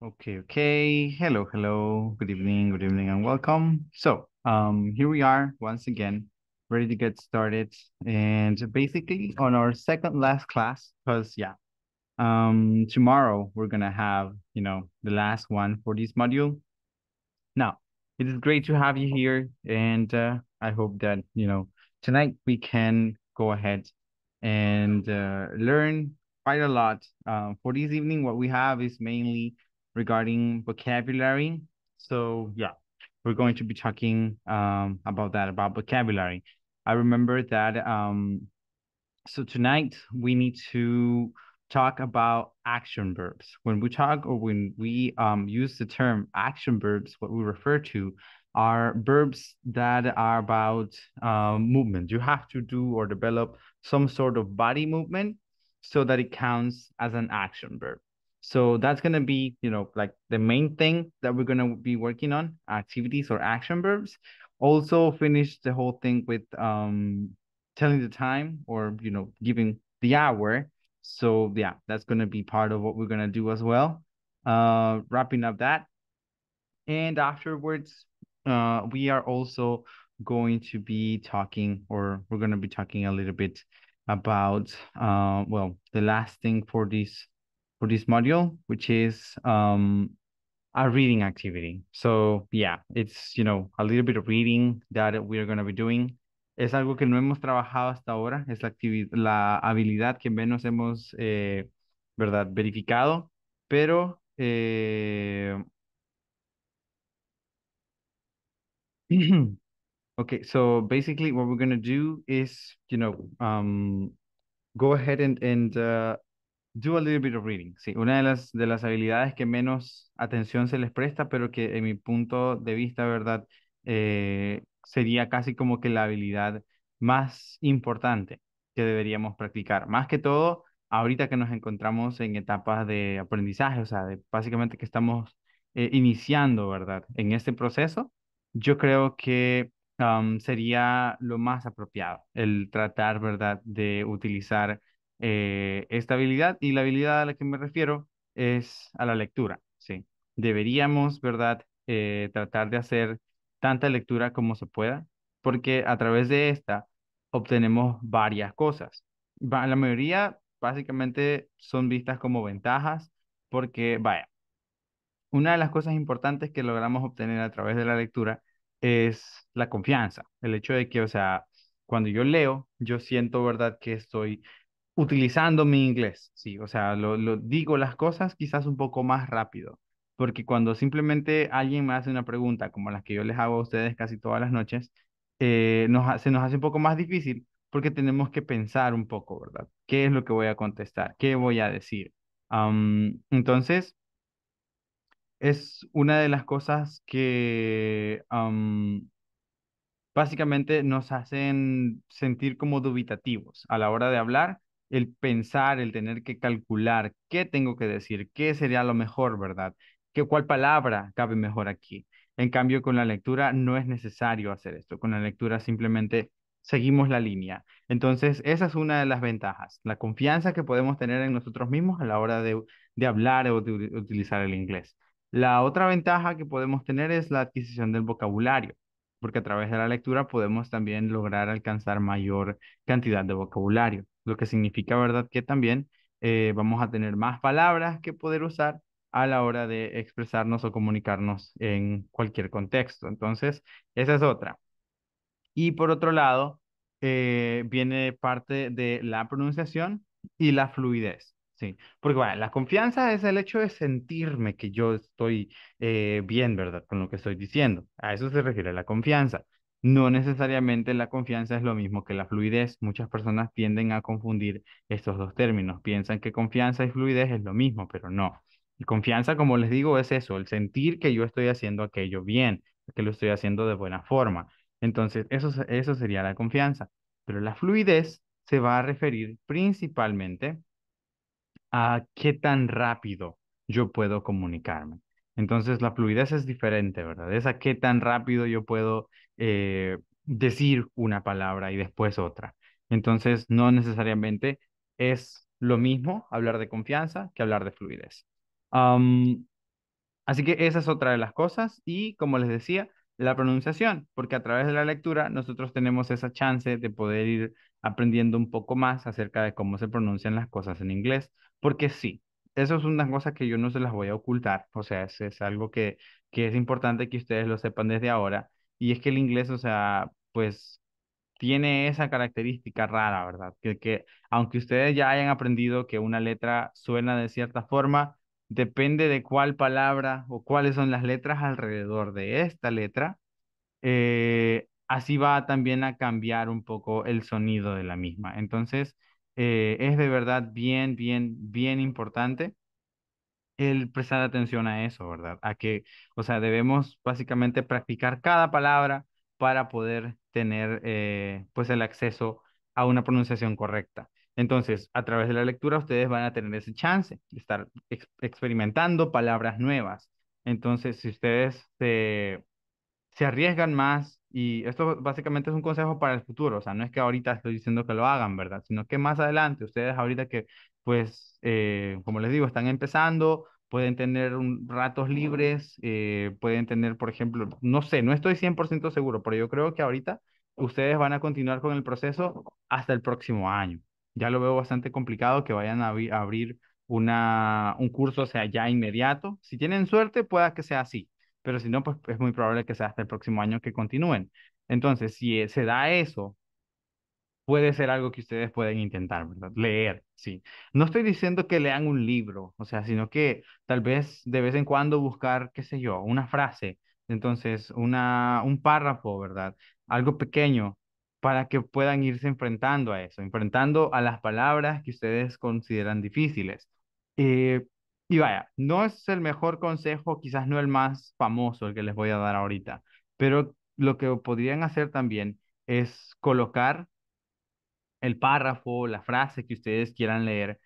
Okay, okay. Hello, hello. Good evening, good evening, and welcome. So, um, here we are once again, ready to get started. And basically, on our second last class, because yeah, um, tomorrow we're gonna have you know the last one for this module. Now, it is great to have you here, and uh, I hope that you know tonight we can go ahead and uh, learn quite a lot. Um, uh, for this evening, what we have is mainly regarding vocabulary. So yeah, we're going to be talking um, about that, about vocabulary. I remember that. Um, so tonight we need to talk about action verbs. When we talk or when we um, use the term action verbs, what we refer to are verbs that are about um, movement. You have to do or develop some sort of body movement so that it counts as an action verb. So that's going to be, you know, like the main thing that we're going to be working on activities or action verbs. Also finish the whole thing with um, telling the time or, you know, giving the hour. So yeah, that's going to be part of what we're going to do as well. Uh, wrapping up that. And afterwards, uh, we are also going to be talking or we're going to be talking a little bit about uh, well the last thing for this for this module, which is um, a reading activity. So yeah, it's, you know, a little bit of reading that we are going to be doing. Es algo que no hemos trabajado hasta ahora, es la, la habilidad que menos hemos, eh, ¿verdad?, verificado, pero... Eh... okay, so basically what we're going to do is, you know, um, go ahead and, and uh, Do a little bit reading. Sí, una de las, de las habilidades que menos atención se les presta, pero que en mi punto de vista, ¿verdad? Eh, sería casi como que la habilidad más importante que deberíamos practicar. Más que todo, ahorita que nos encontramos en etapas de aprendizaje, o sea, básicamente que estamos eh, iniciando, ¿verdad? En este proceso, yo creo que sería lo más apropiado el tratar, ¿verdad? De utilizar eh, esta habilidad y la habilidad a la que me refiero es a la lectura, ¿sí? Deberíamos, ¿verdad? Eh, tratar de hacer tanta lectura como se pueda, porque a través de esta obtenemos varias cosas. La mayoría básicamente son vistas como ventajas, porque, vaya, una de las cosas importantes que logramos obtener a través de la lectura es la confianza, el hecho de que, o sea, cuando yo leo, yo siento, ¿verdad?, que estoy utilizando mi inglés, sí, o sea, lo, lo, digo las cosas quizás un poco más rápido, porque cuando simplemente alguien me hace una pregunta como las que yo les hago a ustedes casi todas las noches, eh, nos, se nos hace un poco más difícil porque tenemos que pensar un poco, ¿verdad? ¿Qué es lo que voy a contestar? ¿Qué voy a decir? entonces, es una de las cosas que básicamente nos hacen sentir como dubitativos a la hora de hablar el pensar, el tener que calcular qué tengo que decir, qué sería lo mejor, ¿verdad? ¿Qué, ¿Cuál palabra cabe mejor aquí? En cambio, con la lectura no es necesario hacer esto. Con la lectura simplemente seguimos la línea. Entonces, esa es una de las ventajas, la confianza que podemos tener en nosotros mismos a la hora de, de hablar o de utilizar el inglés. La otra ventaja que podemos tener es la adquisición del vocabulario, porque a través de la lectura podemos también lograr alcanzar mayor cantidad de vocabulario lo que significa, ¿verdad?, que también eh, vamos a tener más palabras que poder usar a la hora de expresarnos o comunicarnos en cualquier contexto. Entonces, esa es otra. Y por otro lado, eh, viene parte de la pronunciación y la fluidez. Sí, porque bueno, la confianza es el hecho de sentirme que yo estoy eh, bien, ¿verdad? Con lo que estoy diciendo. A eso se refiere la confianza. No necesariamente la confianza es lo mismo que la fluidez. Muchas personas tienden a confundir estos dos términos. Piensan que confianza y fluidez es lo mismo, pero no. Y confianza, como les digo, es eso, el sentir que yo estoy haciendo aquello bien, que lo estoy haciendo de buena forma. Entonces, eso, eso sería la confianza. Pero la fluidez se va a referir principalmente a qué tan rápido yo puedo comunicarme. Entonces, la fluidez es diferente, ¿verdad? Es a qué tan rápido yo puedo eh, decir una palabra y después otra. Entonces, no necesariamente es lo mismo hablar de confianza que hablar de fluidez. así que esa es otra de las cosas y como les decía, la pronunciación, porque a través de la lectura nosotros tenemos esa chance de poder ir aprendiendo un poco más acerca de cómo se pronuncian las cosas en inglés, porque sí, eso es una cosa que yo no se las voy a ocultar, o sea, es, es algo que, que es importante que ustedes lo sepan desde ahora, y es que el inglés, o sea, pues tiene esa característica rara, ¿verdad? Que, aunque ustedes ya hayan aprendido que una letra suena de cierta forma, depende de cuál palabra o cuáles son las letras alrededor de esta letra. Eh, así va también a cambiar un poco el sonido de la misma. Entonces, eh, es de verdad bien, bien, bien importante el prestar atención a eso, ¿verdad? A que, o sea, debemos básicamente practicar cada palabra para poder tener, eh, pues, el acceso a una pronunciación correcta. Entonces, a través de la lectura, ustedes van a tener ese chance de estar experimentando palabras nuevas. Entonces, si ustedes se arriesgan más, y esto básicamente es un consejo para el futuro, o sea, no es que ahorita estoy diciendo que lo hagan, ¿verdad? Sino que más adelante, ustedes ahorita que, pues, eh, como les digo, están empezando, pueden tener un, ratos libres, eh, pueden tener, por ejemplo, no sé, no estoy 100% seguro, pero yo creo que ahorita ustedes van a continuar con el proceso hasta el próximo año. Ya lo veo bastante complicado que vayan a, abrir una, un curso, o sea, ya inmediato. Si tienen suerte, pueda que sea así, pero si no, pues es muy probable que sea hasta el próximo año que continúen. Entonces, si eh, se da eso, puede ser algo que ustedes pueden intentar, ¿verdad? Leer, sí. No estoy diciendo que lean un libro, o sea, sino que tal vez de vez en cuando buscar, qué sé yo, una frase, entonces una, un párrafo, ¿verdad? Algo pequeño para que puedan irse enfrentando a eso, enfrentando a las palabras que ustedes consideran difíciles. Eh, y vaya, no es el mejor consejo, quizás no el más famoso el que les voy a dar ahorita, pero lo que podrían hacer también es colocar el párrafo, la frase que ustedes quieran leer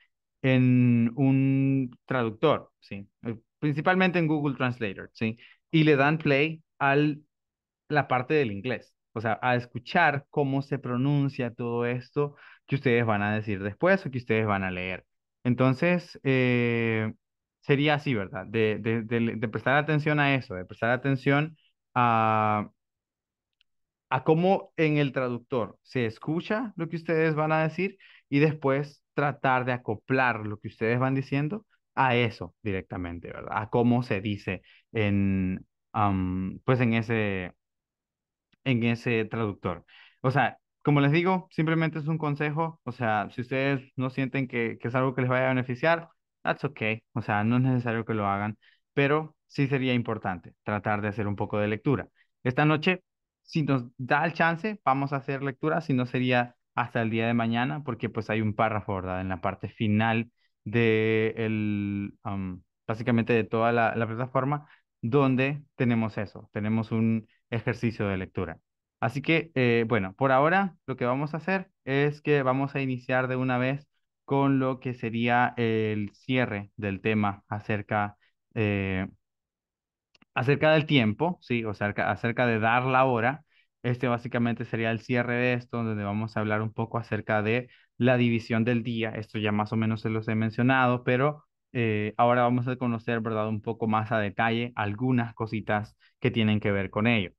en un traductor, ¿sí? Eh, principalmente en Google Translator, ¿sí? y le dan play a la parte del inglés, o sea, a escuchar cómo se pronuncia todo esto que ustedes van a decir después o que ustedes van a leer. Entonces, eh, sería así, ¿verdad? De, de, de, prestar atención a eso, de prestar atención a, a cómo en el traductor se escucha lo que ustedes van a decir y después tratar de acoplar lo que ustedes van diciendo a eso directamente, ¿verdad? A cómo se dice en, pues en ese, en ese traductor. O sea, como les digo, simplemente es un consejo. O sea, si ustedes no sienten que, que es algo que les vaya a beneficiar, That's okay. O sea, no es necesario que lo hagan, pero sí sería importante tratar de hacer un poco de lectura. Esta noche, si nos da el chance, vamos a hacer lectura, si no sería hasta el día de mañana, porque pues hay un párrafo, ¿verdad? En la parte final de el, básicamente de toda la, plataforma, donde tenemos eso, tenemos un ejercicio de lectura. Así que, eh, bueno, por ahora lo que vamos a hacer es que vamos a iniciar de una vez con lo que sería el cierre del tema acerca, eh, acerca del tiempo, ¿sí? o sea, acerca, de dar la hora. Este básicamente sería el cierre de esto, donde vamos a hablar un poco acerca de la división del día. Esto ya más o menos se los he mencionado, pero eh, ahora vamos a conocer, ¿verdad? Un poco más a detalle algunas cositas que tienen que ver con ello.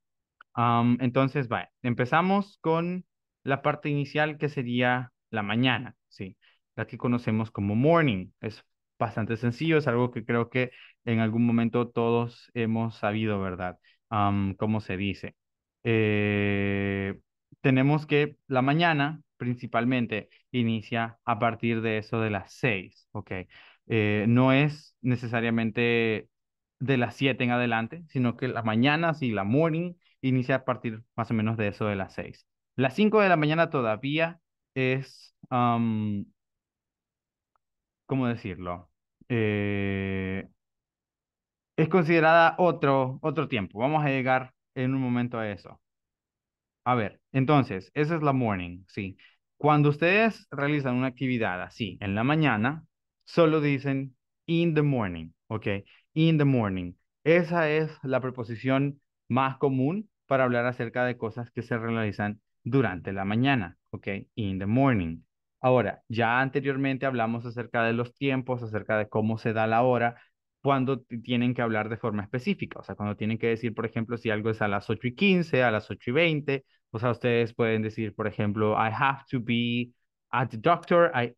entonces, vaya, empezamos con la parte inicial que sería la mañana, ¿sí? la que conocemos como morning. Es bastante sencillo, es algo que creo que en algún momento todos hemos sabido, ¿verdad? ¿Cómo se dice? Eh, tenemos que la mañana principalmente inicia a partir de eso de las seis. ¿ok? Eh, no es necesariamente de las siete en adelante, sino que la mañana si la morning inicia a partir más o menos de eso de las seis. Las cinco de la mañana todavía es ¿cómo decirlo? Eh, es considerada otro, otro tiempo. Vamos a llegar en un momento a eso. A ver, entonces, esa es la morning, sí. Cuando ustedes realizan una actividad así en la mañana, solo dicen in the morning, ¿ok? In the morning. Esa es la preposición más común para hablar acerca de cosas que se realizan durante la mañana, ¿ok? In the morning. Ahora, ya anteriormente hablamos acerca de los tiempos, acerca de cómo se da la hora, cuando tienen que hablar de forma específica, o sea, cuando tienen que decir, por ejemplo, si algo es a las 8 y 15, a las 8 y 20, o sea, ustedes pueden decir, por ejemplo, I have to be at the doctor at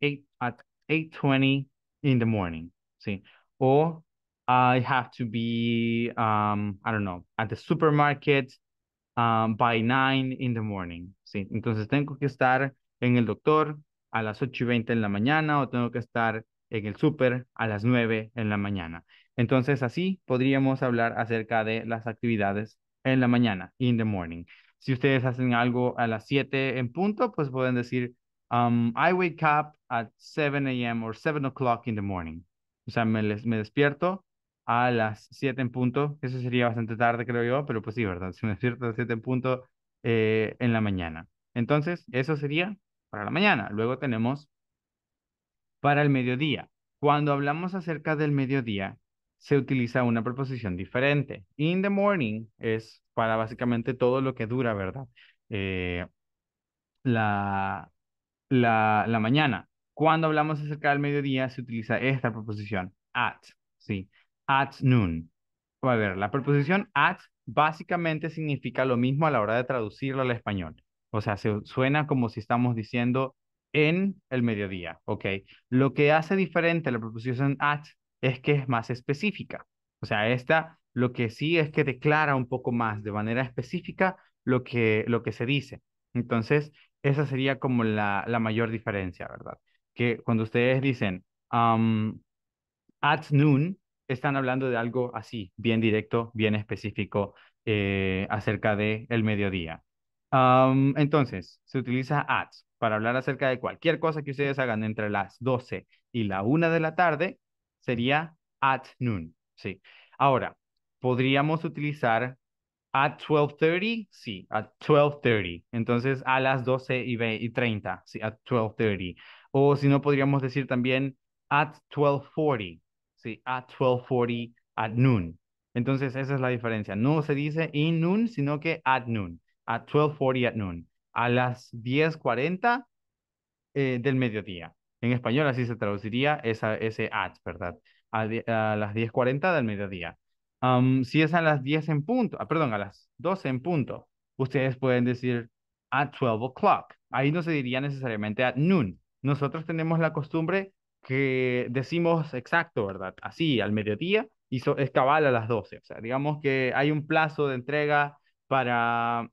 8.20 in the morning, ¿sí? O I have to be, um, I don't know, at the supermarket um, by 9 in the morning, ¿sí? Entonces tengo que estar en el doctor a las 8 y 20 en la mañana o tengo que estar en el súper a las 9 en la mañana. Entonces, así podríamos hablar acerca de las actividades en la mañana, in the morning. Si ustedes hacen algo a las 7 en punto, pues pueden decir, um, I wake up at 7 a.m. or 7 o'clock in the morning. O sea, me, despierto a las 7 en punto. Eso sería bastante tarde, creo yo, pero pues sí, ¿verdad? Si me despierto a las 7 en punto eh, en la mañana. Entonces, eso sería para la mañana. Luego tenemos para el mediodía. Cuando hablamos acerca del mediodía, se utiliza una preposición diferente. In the morning es para básicamente todo lo que dura, ¿verdad? Eh, la, la, la mañana. Cuando hablamos acerca del mediodía, se utiliza esta preposición, at, ¿sí? At noon. A ver, la preposición at básicamente significa lo mismo a la hora de traducirlo al español. O sea, suena como si estamos diciendo en el mediodía, ¿ok? Lo que hace diferente la proposición at es que es más específica. O sea, esta lo que sí es que declara un poco más de manera específica lo que, lo que se dice. Entonces, esa sería como la, mayor diferencia, ¿verdad? Que cuando ustedes dicen at noon, están hablando de algo así, bien directo, bien específico, eh, acerca de el mediodía entonces, se utiliza at para hablar acerca de cualquier cosa que ustedes hagan entre las 12 y la 1 de la tarde, sería at noon. Sí. Ahora, podríamos utilizar at 12.30, sí, at 12.30. Entonces, a las 12 y, y 30, sí, at 12.30. O si no, podríamos decir también at 12.40, sí, at 12.40, at noon. Entonces, esa es la diferencia. No se dice in noon, sino que at noon at 12.40 at noon, a las 10.40 eh, del mediodía. En español así se traduciría esa, ese at, ¿verdad? A, a las 10.40 del mediodía. Um, si es a las 10 en punto, ah, perdón, a las 12 en punto, ustedes pueden decir at 12 o'clock. Ahí no se diría necesariamente at noon. Nosotros tenemos la costumbre que decimos exacto, ¿verdad? Así, al mediodía, y es cabal a las 12. O sea, digamos que hay un plazo de entrega para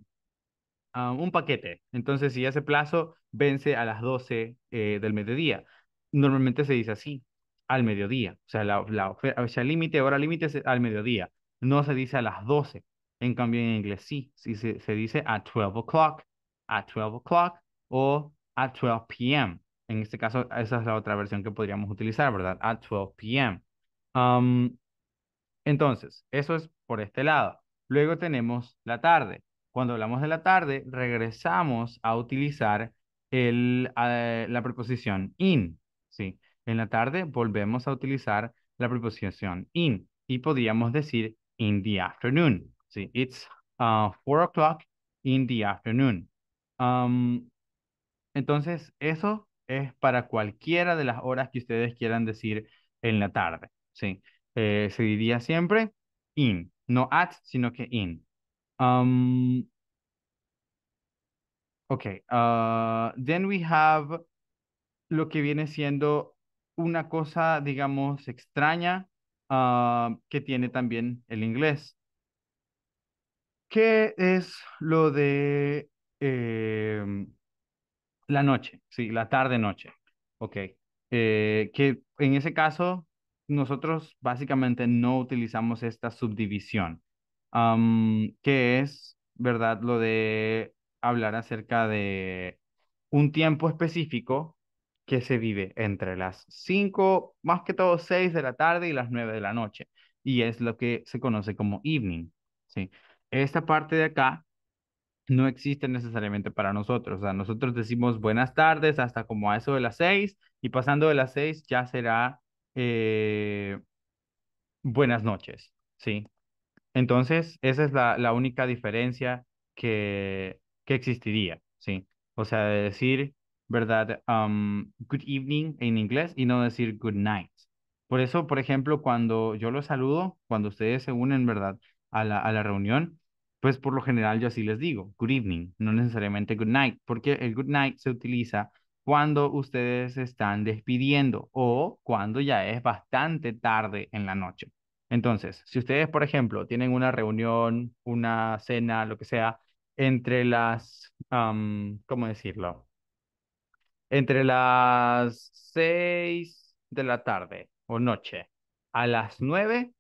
un paquete. Entonces, si ese plazo vence a las 12 eh, del mediodía, normalmente se dice así, al mediodía. O sea, la, límite, hora límite es al mediodía. No se dice a las 12. En cambio, en inglés sí, sí se, dice at 12 o'clock, at 12 o'clock o at 12 p.m. En este caso, esa es la otra versión que podríamos utilizar, ¿verdad? At 12 p.m. entonces, eso es por este lado. Luego tenemos la tarde. Cuando hablamos de la tarde, regresamos a utilizar el, eh, la preposición in. ¿sí? En la tarde volvemos a utilizar la preposición in y podríamos decir in the afternoon. ¿sí? It's uh, four o'clock in the afternoon. Um, entonces, eso es para cualquiera de las horas que ustedes quieran decir en la tarde. ¿sí? Eh, se diría siempre in, no at, sino que in. Um, ok, uh, then we have lo que viene siendo una cosa, digamos, extraña ah, que tiene también el inglés. que es lo de em, la noche? Sí, la tarde-noche. Ok. Eh, que en ese caso, nosotros básicamente no utilizamos esta subdivisión que es, ¿verdad?, lo de hablar acerca de un tiempo específico que se vive entre las cinco, más que todo seis de la tarde y las nueve de la noche, y es lo que se conoce como evening, ¿sí? Esta parte de acá no existe necesariamente para nosotros. O sea, nosotros decimos buenas tardes hasta como a eso de las seis y pasando de las seis ya será eh, buenas noches, ¿sí? Entonces, esa es la, única diferencia que, existiría, ¿sí? O sea, decir, ¿verdad? Um, good evening en inglés y no decir good night. Por eso, por ejemplo, cuando yo los saludo, cuando ustedes se unen, ¿verdad? A la, a la reunión, pues por lo general yo así les digo, good evening, no necesariamente good night, porque el good night se utiliza cuando ustedes están despidiendo o cuando ya es bastante tarde en la noche. Entonces, si ustedes, por ejemplo, tienen una reunión, una cena, lo que sea, entre las, ¿cómo decirlo? Entre las seis de la tarde o noche a las nueve,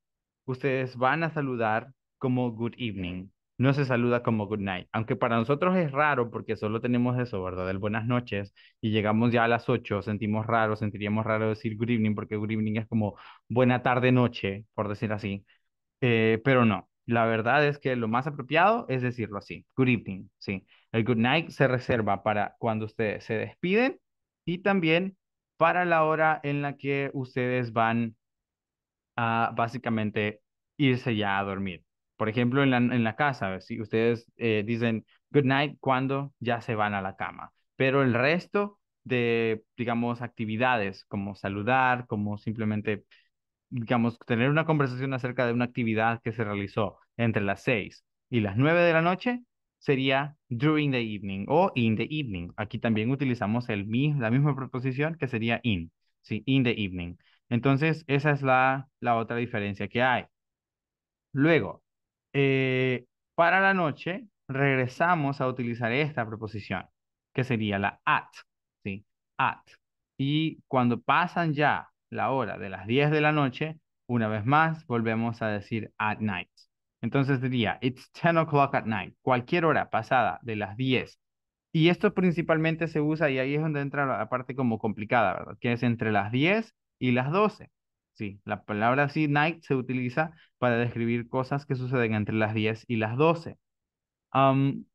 ustedes van a saludar como good evening no se saluda como good night, aunque para nosotros es raro porque solo tenemos eso, ¿verdad? El buenas noches y llegamos ya a las 8, sentimos raro, sentiríamos raro decir good evening porque good evening es como buena tarde noche, por decir así, eh, pero no, la verdad es que lo más apropiado es decirlo así, good evening, sí. El good night se reserva para cuando ustedes se despiden y también para la hora en la que ustedes van a básicamente irse ya a dormir. Por ejemplo, en la, en la casa, si ustedes eh, dicen good night cuando ya se van a la cama, pero el resto de, digamos, actividades como saludar, como simplemente, digamos, tener una conversación acerca de una actividad que se realizó entre las seis y las nueve de la noche, sería during the evening o in the evening. Aquí también utilizamos el, la misma preposición que sería in, ¿sí? In the evening. Entonces, esa es la, la otra diferencia que hay. Luego, eh, para la noche regresamos a utilizar esta preposición, que sería la at, ¿sí? At. Y cuando pasan ya la hora de las 10 de la noche, una vez más volvemos a decir at night. Entonces diría, it's 10 o'clock at night, cualquier hora pasada de las 10. Y esto principalmente se usa, y ahí es donde entra la parte como complicada, ¿verdad? Que es entre las 10 y las 12. Sí, la palabra sí, night, se utiliza para describir cosas que suceden entre las 10 y las 12.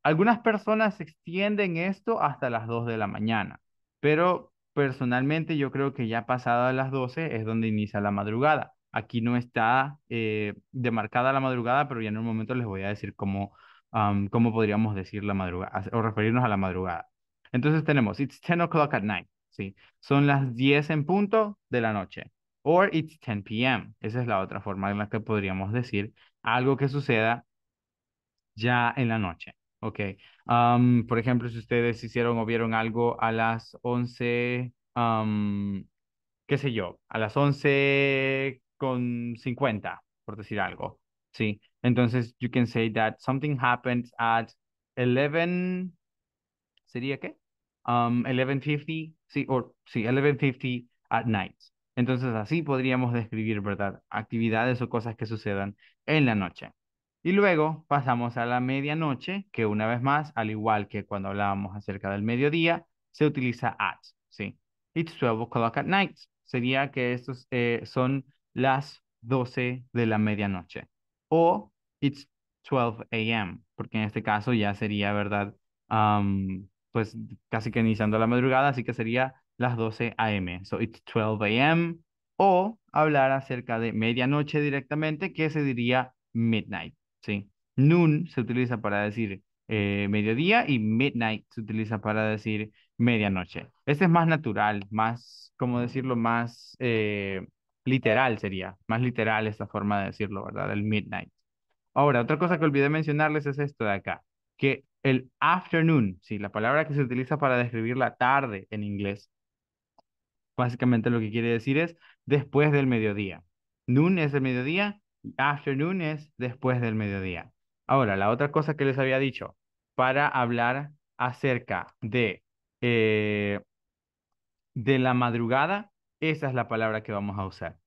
algunas personas extienden esto hasta las 2 de la mañana, pero personalmente yo creo que ya pasada las 12 es donde inicia la madrugada. Aquí no está eh, demarcada la madrugada, pero ya en un momento les voy a decir cómo, cómo podríamos decir la madrugada o referirnos a la madrugada. Entonces tenemos, it's 10 o'clock at night, ¿sí? Son las 10 en punto de la noche. Or it's 10 p.m. Esa es la otra forma en la que podríamos decir algo que suceda ya en la noche. Ok. Um, por ejemplo, si ustedes hicieron o vieron algo a las 11, um, qué sé yo, a las 11 con 50, por decir algo. Sí. Entonces, you can say that something happened at 11, ¿sería qué? Um, 11.50, sí, o sí, 11.50 at night. Entonces así podríamos describir, ¿verdad? Actividades o cosas que sucedan en la noche. Y luego pasamos a la medianoche, que una vez más, al igual que cuando hablábamos acerca del mediodía, se utiliza at, ¿sí? It's 12 o'clock at night. Sería que estos eh, son las 12 de la medianoche. O it's 12 a.m., porque en este caso ya sería, ¿verdad? pues casi que iniciando la madrugada, así que sería las 12 a.m. So it's 12 a.m. O hablar acerca de medianoche directamente, que se diría midnight. ¿sí? Noon se utiliza para decir eh, mediodía y midnight se utiliza para decir medianoche. Este es más natural, más, ¿cómo decirlo? Más eh, literal sería, más literal esta forma de decirlo, ¿verdad? El midnight. Ahora, otra cosa que olvidé mencionarles es esto de acá, que el afternoon, sí, la palabra que se utiliza para describir la tarde en inglés, Básicamente lo que quiere decir es después del mediodía. Noon es el mediodía, afternoon es después del mediodía. Ahora, la otra cosa que les había dicho, para hablar acerca de, eh, de la madrugada, esa es la palabra que vamos a usar.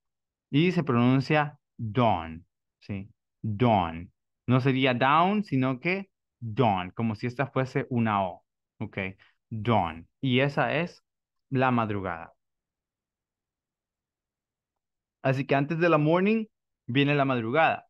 Y se pronuncia dawn, ¿sí? Dawn. No sería down, sino que dawn, como si esta fuese una O, ¿ok? Dawn. Y esa es la madrugada. Así que antes de la morning viene la madrugada.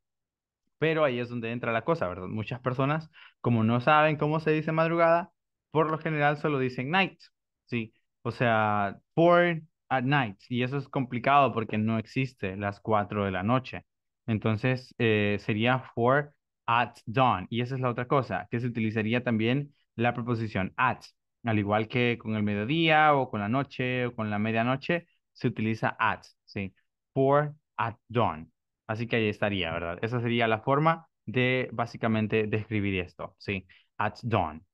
Pero ahí es donde entra la cosa, ¿verdad? Muchas personas, como no saben cómo se dice madrugada, por lo general solo dicen night, ¿sí? O sea, born at night. Y eso es complicado porque no existe las cuatro de la noche. Entonces, eh, sería for at dawn. Y esa es la otra cosa, que se utilizaría también la preposición at. Al igual que con el mediodía o con la noche o con la medianoche, se utiliza at, ¿sí? for at dawn. Así que ahí estaría, ¿verdad? Esa sería la forma de básicamente describir esto, ¿sí? At dawn.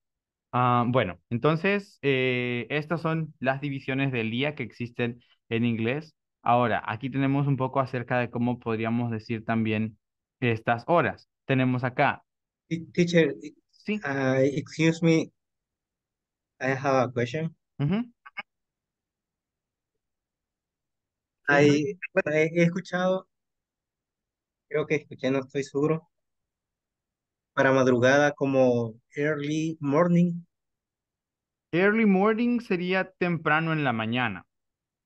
Ah, bueno, entonces, eh, estas son las divisiones del día que existen en inglés. Ahora, aquí tenemos un poco acerca de cómo podríamos decir también estas horas. Tenemos acá. Teacher, ¿Sí? Uh, excuse me, I have a question. he, he escuchado, creo que escuché, no estoy seguro, para madrugada como early morning. Early morning sería temprano en la mañana.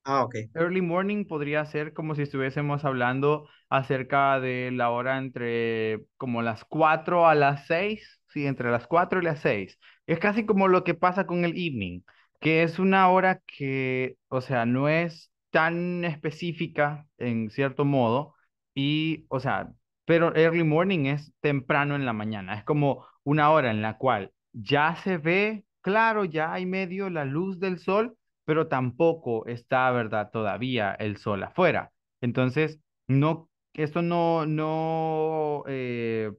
Ah, ok. Early morning podría ser como si estuviésemos hablando acerca de la hora entre como las 4 a las 6, sí, entre las 4 y las 6. Es casi como lo que pasa con el evening, que es una hora que, o sea, no es tan específica, en cierto modo, y, o sea, pero early morning es temprano en la mañana, es como una hora en la cual ya se ve claro, ya hay medio la luz del sol, pero tampoco está, ¿verdad? Todavía el sol afuera. Entonces, no, esto no, no eh,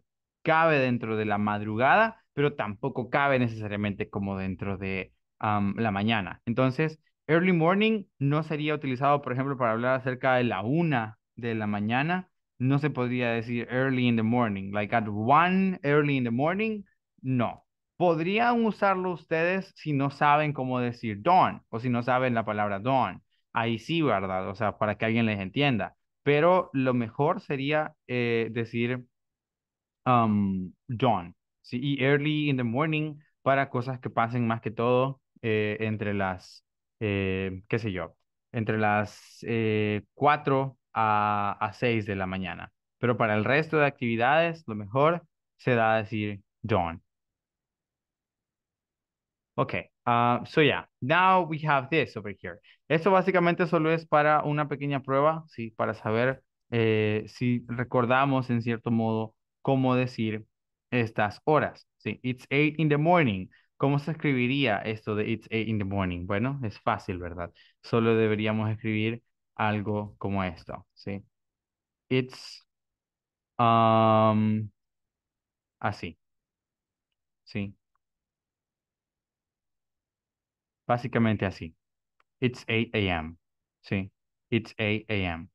cabe dentro de la madrugada, pero tampoco cabe necesariamente como dentro de la mañana. Entonces, Early morning no sería utilizado, por ejemplo, para hablar acerca de la una de la mañana. No se podría decir early in the morning, like at one early in the morning. No. Podrían usarlo ustedes si no saben cómo decir dawn o si no saben la palabra dawn. Ahí sí, ¿verdad? O sea, para que alguien les entienda. Pero lo mejor sería eh, decir um, dawn ¿sí? y early in the morning para cosas que pasen más que todo eh, entre las eh, qué sé yo, entre las eh, 4 a, a 6 de la mañana. Pero para el resto de actividades, lo mejor será decir dawn. Ok, ah, so yeah, now we have this over here. Esto básicamente solo es para una pequeña prueba, ¿sí? Para saber eh, si recordamos en cierto modo cómo decir estas horas, ¿sí? It's eight in the morning. ¿Cómo se escribiría esto de It's eight in the morning? Bueno, es fácil, ¿verdad? Solo deberíamos escribir algo como esto, ¿sí? It's um, así, ¿sí? Básicamente así. It's 8 a.m., ¿sí? It's 8 a.m.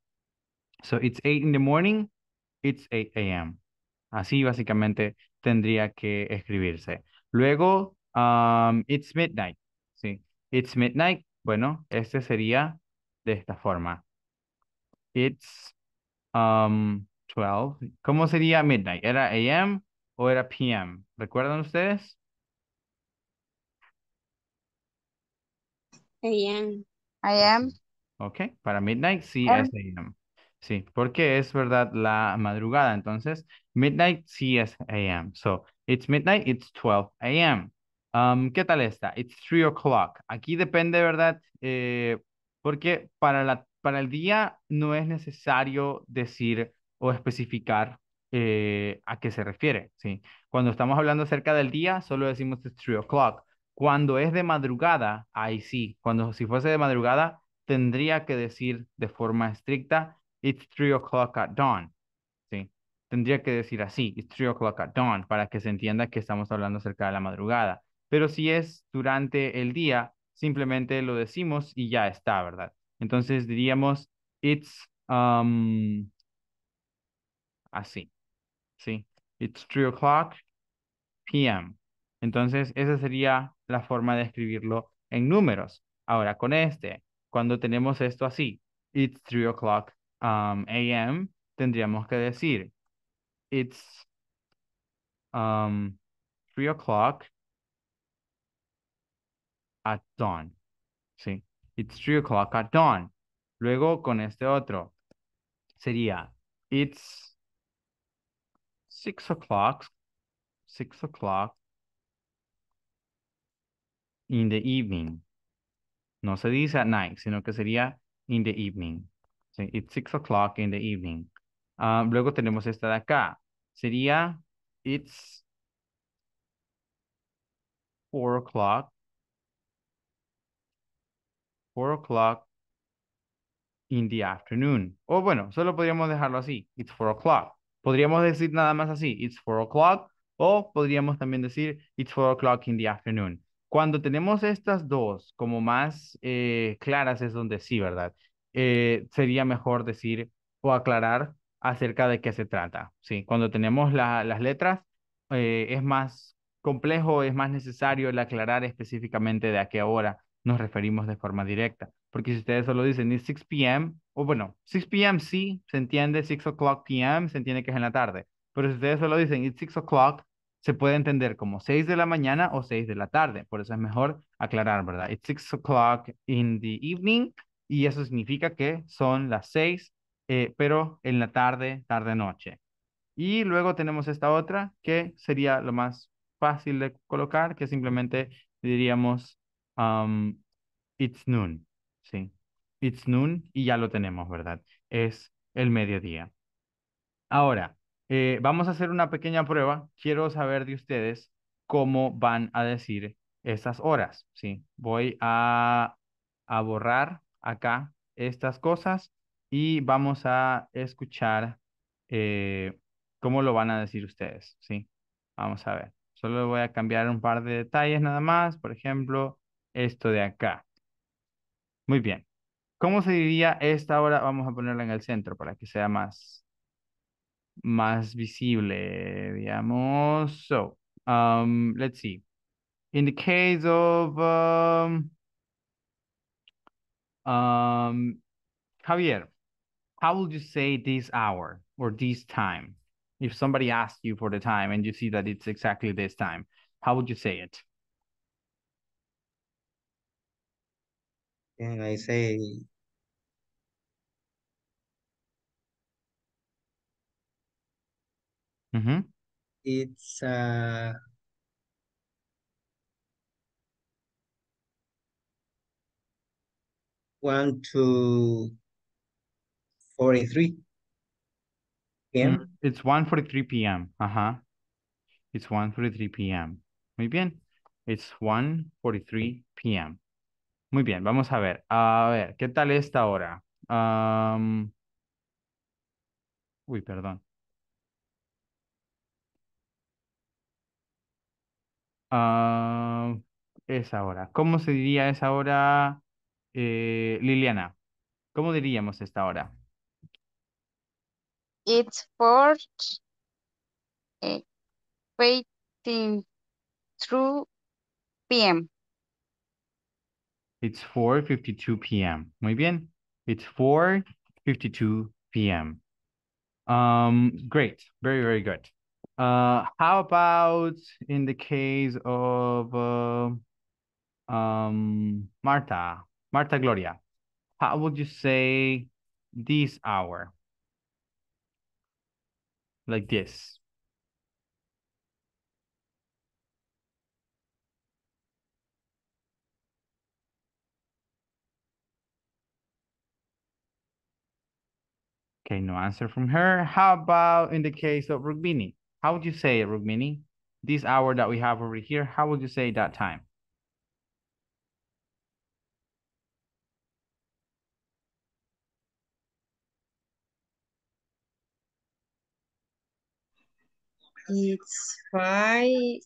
So it's 8 in the morning, it's 8 a.m. Así básicamente tendría que escribirse. Luego Um, it's midnight. Sí. It's midnight. Bueno, este sería de esta forma. It's um, 12. ¿Cómo sería midnight? ¿Era AM o era PM? ¿Recuerdan ustedes? AM. AM. Ok, para midnight sí es AM. Sí, porque es verdad la madrugada. Entonces, midnight sí es AM. So, it's midnight, it's 12 AM. ¿Qué tal está? It's three o'clock. Aquí depende, ¿verdad? Eh, porque para, la, para el día no es necesario decir o especificar eh, a qué se refiere. ¿sí? Cuando estamos hablando acerca del día, solo decimos it's three o'clock. Cuando es de madrugada, ahí sí. Cuando si fuese de madrugada, tendría que decir de forma estricta, it's three o'clock at dawn. ¿sí? Tendría que decir así, it's three o'clock at dawn, para que se entienda que estamos hablando acerca de la madrugada. Pero si es durante el día, simplemente lo decimos y ya está, ¿verdad? Entonces diríamos, it's um, así, ¿sí? It's 3 o'clock p.m. Entonces esa sería la forma de escribirlo en números. Ahora con este, cuando tenemos esto así, it's 3 o'clock a.m., um, tendríamos que decir, it's um, 3 o'clock at dawn. ¿Sí? It's three o'clock at dawn. Luego con este otro sería it's six o'clock, six o'clock in the evening. No se dice at night, sino que sería in the evening. ¿Sí? It's six o'clock in the evening. Ah, luego tenemos esta de acá. Sería it's four o'clock four o'clock in the afternoon. O bueno, solo podríamos dejarlo así. It's four o'clock. Podríamos decir nada más así. It's four o'clock. O podríamos también decir it's four o'clock in the afternoon. Cuando tenemos estas dos como más eh, claras es donde sí, ¿verdad? Eh, sería mejor decir o aclarar acerca de qué se trata. Sí, cuando tenemos las letras eh, es más complejo, es más necesario el aclarar específicamente de a qué hora nos referimos de forma directa. Porque si ustedes solo dicen 6 p.m., o bueno, 6 p.m. sí, se entiende, 6 o'clock p.m., se entiende que es en la tarde. Pero si ustedes solo dicen it's 6 o'clock, se puede entender como 6 de la mañana o 6 de la tarde. Por eso es mejor aclarar, ¿verdad? It's 6 o'clock in the evening. Y eso significa que son las 6, eh, pero en la tarde, tarde-noche. Y luego tenemos esta otra que sería lo más fácil de colocar, que simplemente diríamos um, it's noon, ¿sí? It's noon y ya lo tenemos, ¿verdad? Es el mediodía. Ahora, eh, vamos a hacer una pequeña prueba. Quiero saber de ustedes cómo van a decir estas horas, ¿sí? Voy a, a borrar acá estas cosas y vamos a escuchar eh, cómo lo van a decir ustedes, ¿sí? Vamos a ver. Solo voy a cambiar un par de detalles nada más. Por ejemplo, esto de acá. Muy bien. ¿Cómo se diría esta hora? Vamos a ponerla en el centro para que sea más, más visible, digamos. So, um, let's see. In the case of um, um, Javier, how would you say this hour or this time? If somebody asks you for the time and you see that it's exactly this time, how would you say it? and I say mm -hmm. it's uh one to forty three p.m. Mm, it's one forty three p.m. Uh huh. It's one forty three p.m. Muy bien. It's one forty three p.m. Muy bien, vamos a ver. A ver, ¿qué tal esta hora? Uy, perdón. es ah, esa hora. ¿Cómo se diría esa hora, eh, Liliana? ¿Cómo diríamos esta hora? It's for eh, p.m. It's 4.52 p.m. Muy bien. It's 4.52 p.m. Um, great. Very, very good. Uh, how about in the case of uh, um, Marta, Marta Gloria? How would you say this hour? Like this. Okay, no answer from her. How about in the case of Rugbini? How would you say it, This hour that we have over here, how would you say that time? It's 5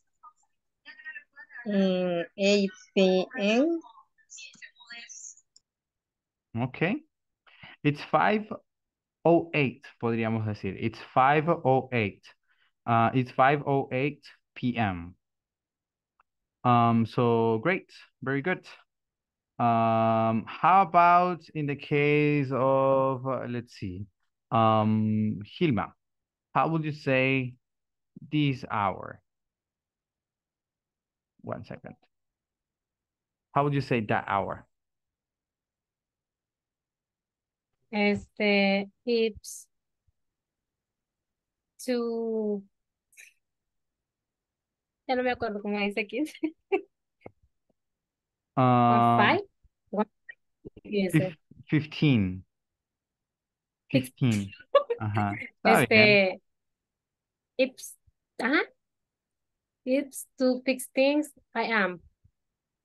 um, 8 p.m. Okay. It's 5 5.08, podríamos decir. It's 5.08. Uh, it's 5.08 p.m. Um, so great, very good. Um, how about in the case of, uh, let's see, um, Hilma, how would you say this hour? One second. How would you say that hour? Este, it's to, ya no me acuerdo cómo dice aquí. Ah, five? este, It's, It's to fix things I am.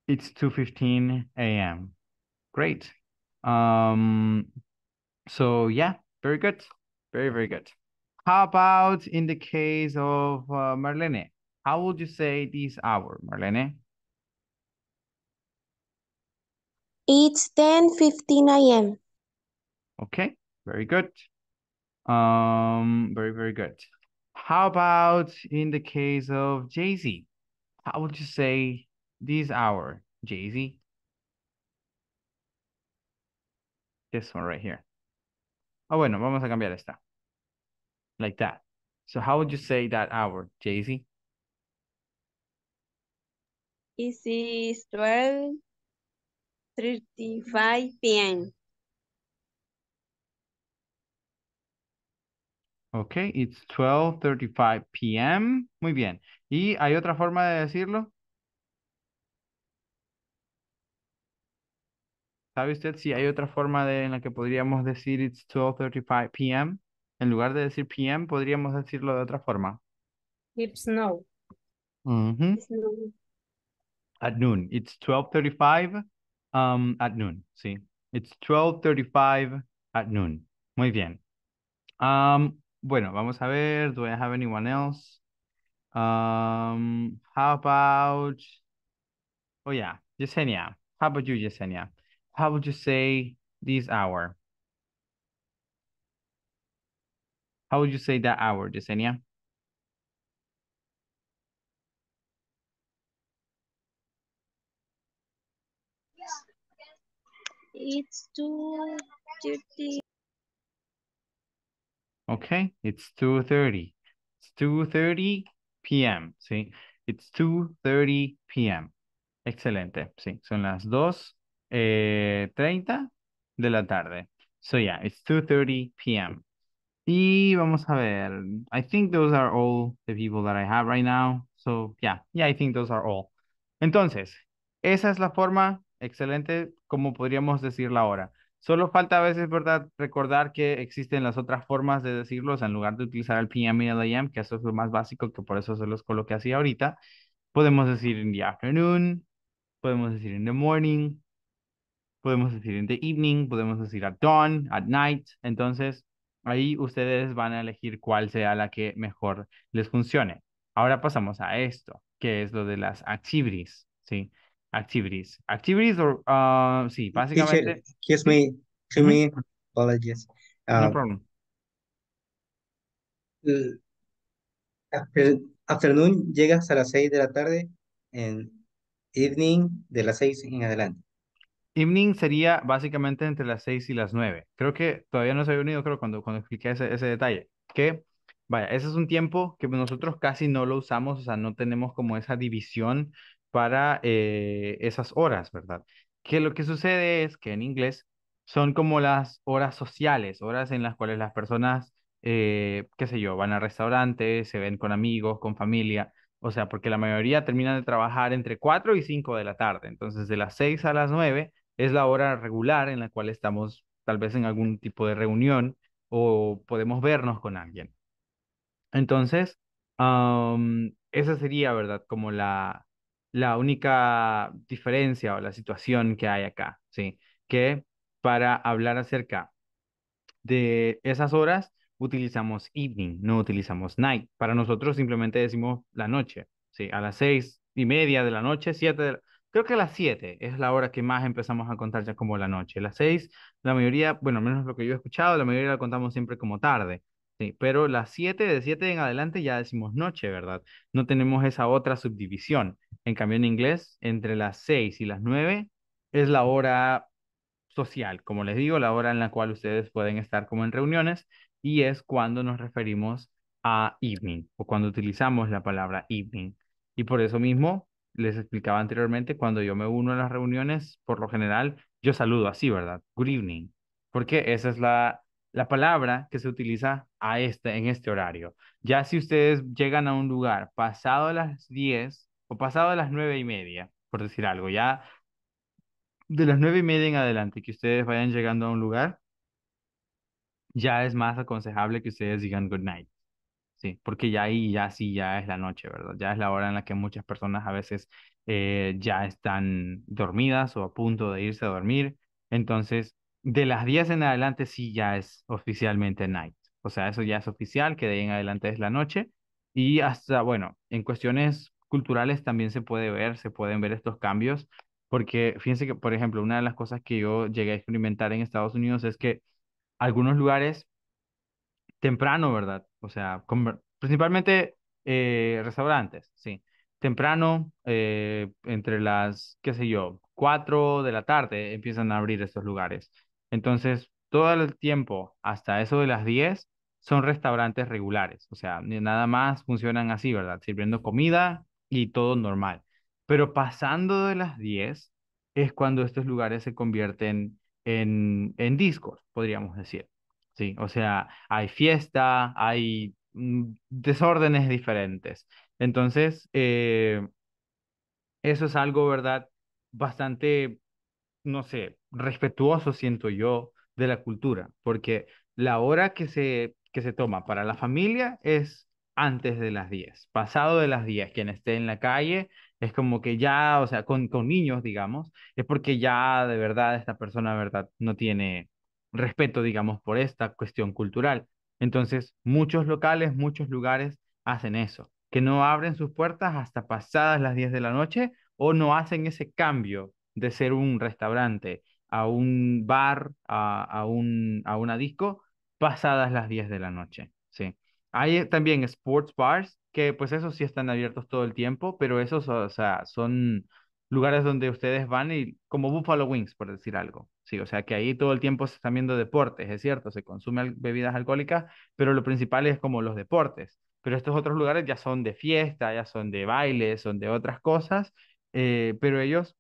It's fifteen a.m. Great. Um, So yeah, very good. Very, very good. How about in the case of uh, Marlene? How would you say this hour, Marlene? It's 10.15 a.m. Okay, very good. Um, Very, very good. How about in the case of Jay-Z? How would you say this hour, Jay-Z? This one right here. Ah, bueno, vamos a cambiar esta. Like that. So how would you say that hour, Jay-Z? It 12, p.m. Ok, it's 12.35 p.m. Muy bien. ¿Y hay otra forma de decirlo? ¿Sabe usted si hay otra forma de, en la que podríamos decir it's 12:35 p.m.? En lugar de decir p.m., podríamos decirlo de otra forma. It's no At noon. It's 12:35 um, at noon. Sí. It's 12:35 at noon. Muy bien. Um, bueno, vamos a ver. Do I have anyone else? Um, how about... Oh, yeah. Yesenia. How about you, Yesenia? how would you say this hour? How would you say that hour, Yesenia? It's 2.30. Okay, it's 2.30. It's 2.30 p.m., See, It's 2.30 p.m. Excelente, sí. Son las 2 eh, 30 de la tarde. So yeah, it's 2.30 p.m. Y vamos a ver. I think those are all the people that I have right now. So yeah, yeah, I think those are all. Entonces, esa es la forma excelente como podríamos decir la hora. Solo falta a veces, ¿verdad? Recordar que existen las otras formas de decirlos en lugar de utilizar el PM y el AM, que eso es lo más básico, que por eso se los coloqué así ahorita. Podemos decir in the afternoon, podemos decir in the morning, podemos decir in the evening, podemos decir at dawn, at night. Entonces, ahí ustedes van a elegir cuál sea la que mejor les funcione. Ahora pasamos a esto, que es lo de las activities, ¿sí? Activities. Activities, or, ah, sí, básicamente... Excuse me, excuse me, apologies. no ah, problem. afternoon llegas a las seis de la tarde en evening de las seis en adelante. Evening sería básicamente entre las 6 y las 9. Creo que todavía no se había unido, creo, cuando, cuando expliqué ese, ese detalle. Que, vaya, ese es un tiempo que nosotros casi no lo usamos, o sea, no tenemos como esa división para eh, esas horas, ¿verdad? Que lo que sucede es que en inglés son como las horas sociales, horas en las cuales las personas, eh, qué sé yo, van a restaurantes, se ven con amigos, con familia, o sea, porque la mayoría terminan de trabajar entre 4 y 5 de la tarde, entonces de las 6 a las 9 es la hora regular en la cual estamos tal vez en algún tipo de reunión o podemos vernos con alguien. Entonces, esa sería, ¿verdad? Como la, la única diferencia o la situación que hay acá, ¿sí? Que para hablar acerca de esas horas utilizamos evening, no utilizamos night. Para nosotros simplemente decimos la noche, ¿sí? A las seis y media de la noche, siete de la creo que las 7 es la hora que más empezamos a contar ya como la noche. Las 6, la mayoría, bueno, menos lo que yo he escuchado, la mayoría la contamos siempre como tarde. Sí, pero las 7, de 7 en adelante ya decimos noche, ¿verdad? No tenemos esa otra subdivisión. En cambio, en inglés, entre las 6 y las 9 es la hora social, como les digo, la hora en la cual ustedes pueden estar como en reuniones y es cuando nos referimos a evening o cuando utilizamos la palabra evening. Y por eso mismo, les explicaba anteriormente, cuando yo me uno a las reuniones, por lo general, yo saludo así, ¿verdad? Good evening, porque esa es la, la palabra que se utiliza a este, en este horario. Ya si ustedes llegan a un lugar pasado las 10 o pasado las 9 y media, por decir algo, ya de las 9 y media en adelante que ustedes vayan llegando a un lugar, ya es más aconsejable que ustedes digan good night. Sí, porque ya ahí ya sí, ya es la noche, ¿verdad? Ya es la hora en la que muchas personas a veces eh, ya están dormidas o a punto de irse a dormir. Entonces, de las 10 en adelante sí ya es oficialmente night. O sea, eso ya es oficial, que de ahí en adelante es la noche. Y hasta, bueno, en cuestiones culturales también se puede ver, se pueden ver estos cambios, porque fíjense que, por ejemplo, una de las cosas que yo llegué a experimentar en Estados Unidos es que algunos lugares temprano, ¿verdad? O sea, principalmente eh, restaurantes, sí. Temprano, eh, entre las, qué sé yo, cuatro de la tarde empiezan a abrir estos lugares. Entonces, todo el tiempo, hasta eso de las 10, son restaurantes regulares. O sea, nada más funcionan así, ¿verdad? Sirviendo comida y todo normal. Pero pasando de las 10 es cuando estos lugares se convierten en, en discos, podríamos decir. Sí, o sea, hay fiesta, hay mm, desórdenes diferentes. Entonces, eh, eso es algo, ¿verdad? Bastante, no sé, respetuoso, siento yo, de la cultura, porque la hora que se, que se toma para la familia es antes de las 10, pasado de las 10, quien esté en la calle, es como que ya, o sea, con, con niños, digamos, es porque ya de verdad esta persona, ¿verdad? No tiene respeto, digamos, por esta cuestión cultural. Entonces, muchos locales, muchos lugares hacen eso, que no abren sus puertas hasta pasadas las 10 de la noche o no hacen ese cambio de ser un restaurante a un bar, a, un, a una disco, pasadas las 10 de la noche. Sí. Hay eh, también sports bars, que pues esos sí están abiertos todo el tiempo, pero esos, o sea, son lugares donde ustedes van y como Buffalo Wings, por decir algo. Sí, o sea que ahí todo el tiempo se están viendo deportes, es cierto, se consumen bebidas alcohólicas, pero lo principal es como los deportes. Pero estos otros lugares ya son de fiesta, ya son de baile, son de otras cosas, eh, pero ellos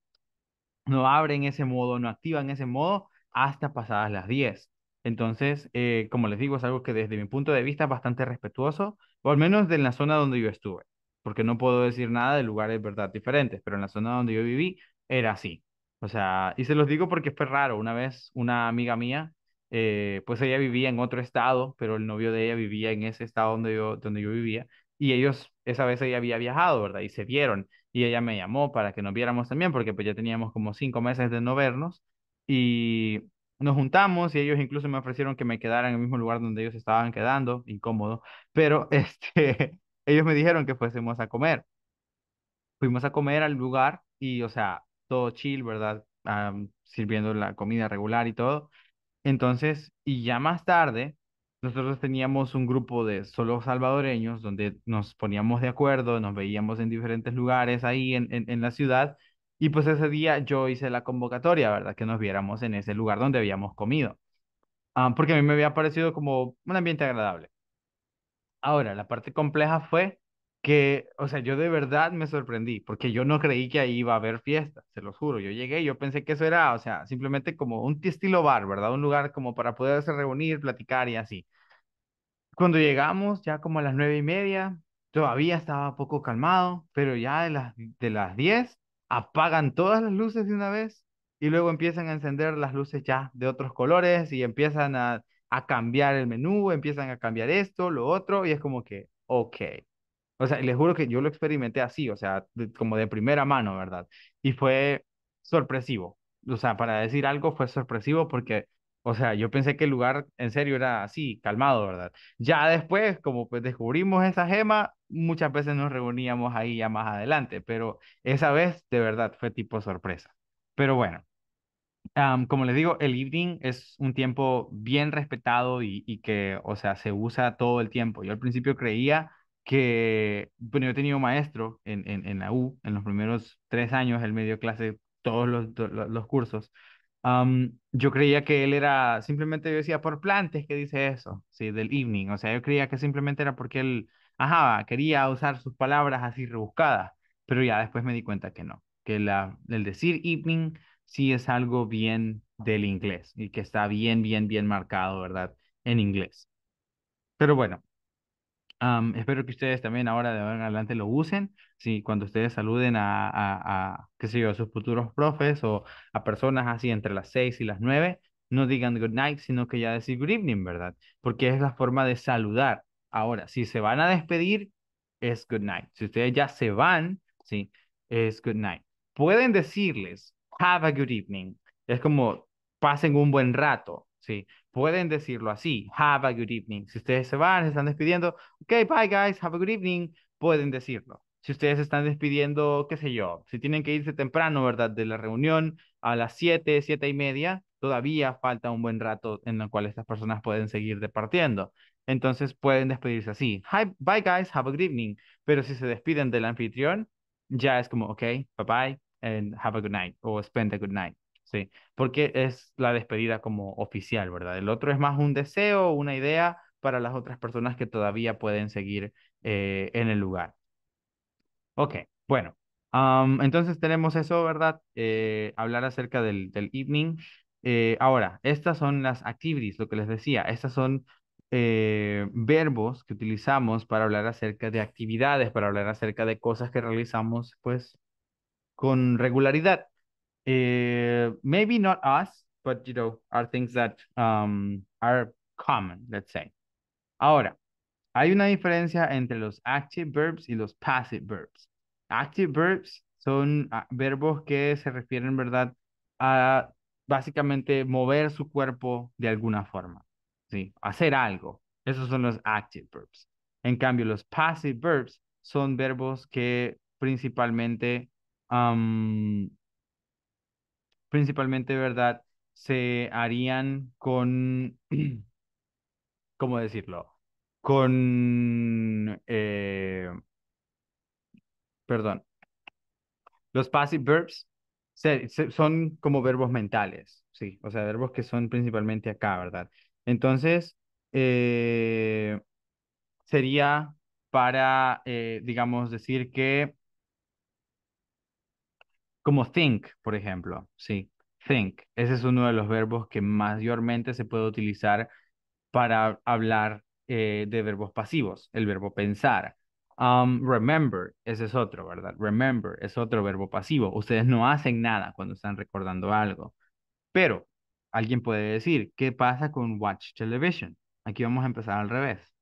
no abren ese modo, no activan ese modo hasta pasadas las 10. Entonces, eh, como les digo, es algo que desde mi punto de vista es bastante respetuoso, o al menos de la zona donde yo estuve porque no puedo decir nada de lugares, verdad, diferentes, pero en la zona donde yo viví era así. O sea, y se los digo porque fue raro. Una vez una amiga mía, eh, pues ella vivía en otro estado, pero el novio de ella vivía en ese estado donde yo, donde yo vivía, y ellos, esa vez ella había viajado, ¿verdad? Y se vieron, y ella me llamó para que nos viéramos también, porque pues ya teníamos como cinco meses de no vernos, y nos juntamos y ellos incluso me ofrecieron que me quedara en el mismo lugar donde ellos estaban quedando, incómodo, pero este, ellos me dijeron que fuésemos a comer. Fuimos a comer al lugar y, o sea, todo chill, ¿verdad? sirviendo la comida regular y todo. Entonces, y ya más tarde, nosotros teníamos un grupo de solo salvadoreños donde nos poníamos de acuerdo, nos veíamos en diferentes lugares ahí en, en, la ciudad. Y pues ese día yo hice la convocatoria, ¿verdad? Que nos viéramos en ese lugar donde habíamos comido. Ah, porque a mí me había parecido como un ambiente agradable. Ahora, la parte compleja fue que, o sea, yo de verdad me sorprendí, porque yo no creí que ahí iba a haber fiesta, se los juro. Yo llegué, yo pensé que eso era, o sea, simplemente como un estilo bar, ¿verdad? Un lugar como para poderse reunir, platicar y así. Cuando llegamos, ya como a las nueve y media, todavía estaba poco calmado, pero ya de las, de las diez, apagan todas las luces de una vez y luego empiezan a encender las luces ya de otros colores y empiezan a a cambiar el menú, empiezan a cambiar esto, lo otro, y es como que, ok. O sea, les juro que yo lo experimenté así, o sea, como de primera mano, ¿verdad? Y fue sorpresivo. O sea, para decir algo fue sorpresivo porque, o sea, yo pensé que el lugar en serio era así, calmado, ¿verdad? Ya después, como pues descubrimos esa gema, muchas veces nos reuníamos ahí ya más adelante, pero esa vez de verdad fue tipo sorpresa. Pero bueno, como les digo, el evening es un tiempo bien respetado y, y, que, o sea, se usa todo el tiempo. Yo al principio creía que, bueno, yo he tenido maestro en, en, en la U, en los primeros tres años, el medio clase todos los, los, cursos. yo creía que él era, simplemente yo decía, por plantes que dice eso, sí, del evening. O sea, yo creía que simplemente era porque él, ajá, quería usar sus palabras así rebuscadas, pero ya después me di cuenta que no, que la, el decir evening sí es algo bien del inglés y que está bien, bien, bien marcado, ¿verdad? En inglés. Pero bueno, espero que ustedes también ahora de ahora en adelante lo usen. Si cuando ustedes saluden a, a, a, qué sé yo, a sus futuros profes o a personas así entre las seis y las nueve, no digan good night, sino que ya decir good evening, ¿verdad? Porque es la forma de saludar. Ahora, si se van a despedir, es good night. Si ustedes ya se van, sí, es good night. Pueden decirles have a good evening. Es como, pasen un buen rato, ¿sí? Pueden decirlo así, have a good evening. Si ustedes se van, se están despidiendo, ok, bye guys, have a good evening, pueden decirlo. Si ustedes se están despidiendo, qué sé yo, si tienen que irse temprano, ¿verdad? De la reunión a las 7, siete y media, todavía falta un buen rato en el cual estas personas pueden seguir departiendo. Entonces pueden despedirse así, Hi, bye guys, have a good evening. Pero si se despiden del anfitrión, ya es como, ok, bye bye, and have a good night o spend a good night. Sí, porque es la despedida como oficial, ¿verdad? El otro es más un deseo, una idea para las otras personas que todavía pueden seguir eh, en el lugar. Ok, bueno, entonces tenemos eso, ¿verdad? Eh, hablar acerca del, evening. Eh, ahora, estas son las activities, lo que les decía, estas son verbos que utilizamos para hablar acerca de actividades, para hablar acerca de cosas que realizamos, pues, con regularidad. Eh, maybe not us, but you know, are things that um, are common, let's say. Ahora, hay una diferencia entre los active verbs y los passive verbs. Active verbs son ah, verbos que se refieren, ¿verdad?, a básicamente mover su cuerpo de alguna forma, ¿sí? Hacer algo. Esos son los active verbs. En cambio, los passive verbs son verbos que principalmente principalmente, ¿verdad? Se harían con, ¿cómo decirlo? Con, eh, perdón, los passive verbs son como verbos mentales, sí, o sea, verbos que son principalmente acá, ¿verdad? Entonces, eh, sería para, eh, digamos, decir que como think, por ejemplo, sí, think. Ese es uno de los verbos que mayormente se puede utilizar para hablar eh, de verbos pasivos, el verbo pensar. Um, remember, ese es otro, ¿verdad? Remember es otro verbo pasivo. Ustedes no hacen nada cuando están recordando algo. Pero alguien puede decir, ¿qué pasa con watch television? Aquí vamos a empezar al revés.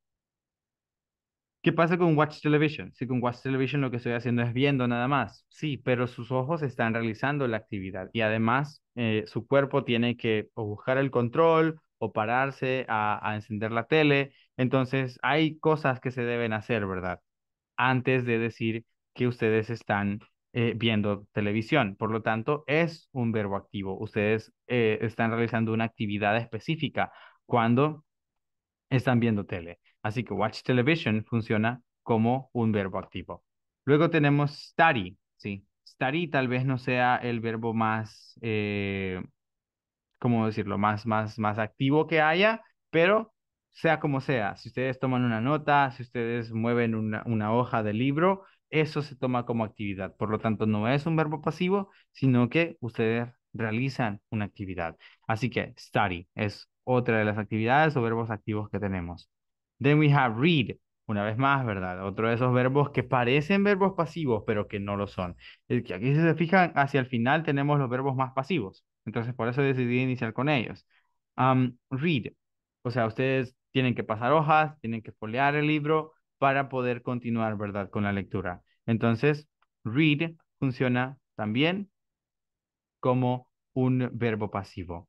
¿Qué pasa con Watch Television? Si con Watch Television lo que estoy haciendo es viendo nada más, sí, pero sus ojos están realizando la actividad y además eh, su cuerpo tiene que buscar el control o pararse a, encender la tele. Entonces hay cosas que se deben hacer, ¿verdad? Antes de decir que ustedes están eh, viendo televisión. Por lo tanto, es un verbo activo. Ustedes eh, están realizando una actividad específica cuando están viendo tele. Así que watch television funciona como un verbo activo. Luego tenemos study, ¿sí? Study tal vez no sea el verbo más, eh, ¿cómo decirlo? Más, más, más activo que haya, pero sea como sea, si ustedes toman una nota, si ustedes mueven una, una hoja de libro, eso se toma como actividad. Por lo tanto, no es un verbo pasivo, sino que ustedes realizan una actividad. Así que study es otra de las actividades o verbos activos que tenemos. Then we have read, una vez más, ¿verdad? Otro de esos verbos que parecen verbos pasivos, pero que no lo son. que Aquí si se fijan, hacia el final tenemos los verbos más pasivos. Entonces, por eso decidí iniciar con ellos. Um, read. O sea, ustedes tienen que pasar hojas, tienen que folear el libro para poder continuar, ¿verdad? Con la lectura. Entonces, read funciona también como un verbo pasivo.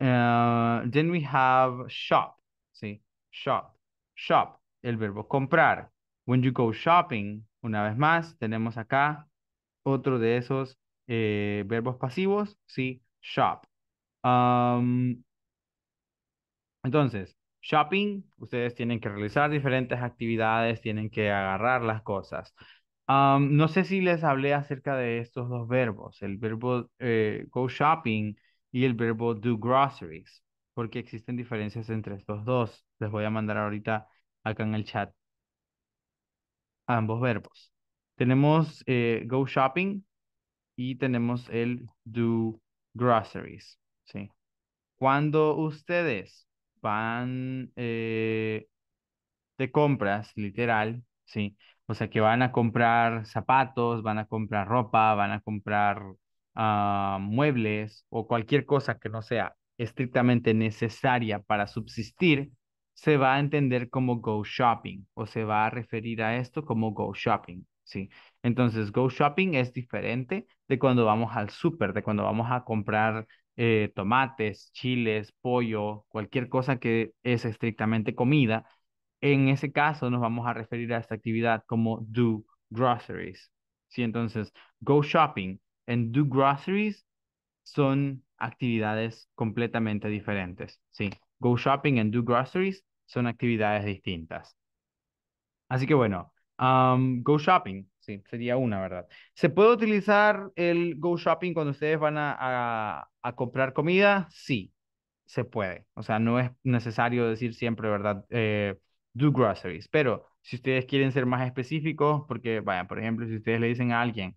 Uh, then we have shop, ¿sí? Shop shop, el verbo comprar. When you go shopping, una vez más, tenemos acá otro de esos eh, verbos pasivos, sí, shop. Um, entonces, shopping, ustedes tienen que realizar diferentes actividades, tienen que agarrar las cosas. Um, no sé si les hablé acerca de estos dos verbos, el verbo eh, go shopping y el verbo do groceries, porque existen diferencias entre estos dos. Les voy a mandar ahorita acá en el chat ambos verbos. Tenemos eh, go shopping y tenemos el do groceries. ¿sí? Cuando ustedes van eh, de compras, literal, ¿sí? O sea, que van a comprar zapatos, van a comprar ropa, van a comprar ah, muebles o cualquier cosa que no sea estrictamente necesaria para subsistir, se va a entender como go shopping o se va a referir a esto como go shopping, ¿sí? Entonces, go shopping es diferente de cuando vamos al súper, de cuando vamos a comprar eh, tomates, chiles, pollo, cualquier cosa que es estrictamente comida. En ese caso, nos vamos a referir a esta actividad como do groceries, ¿sí? Entonces, go shopping and do groceries son actividades completamente diferentes, ¿sí? Go shopping and do groceries son actividades distintas. Así que bueno, go shopping, sí, sería una, ¿verdad? ¿Se puede utilizar el go shopping cuando ustedes van a, a, comprar comida? Sí, se puede. O sea, no es necesario decir siempre, ¿verdad? Eh, do groceries. Pero si ustedes quieren ser más específicos, porque, vaya, por ejemplo, si ustedes le dicen a alguien,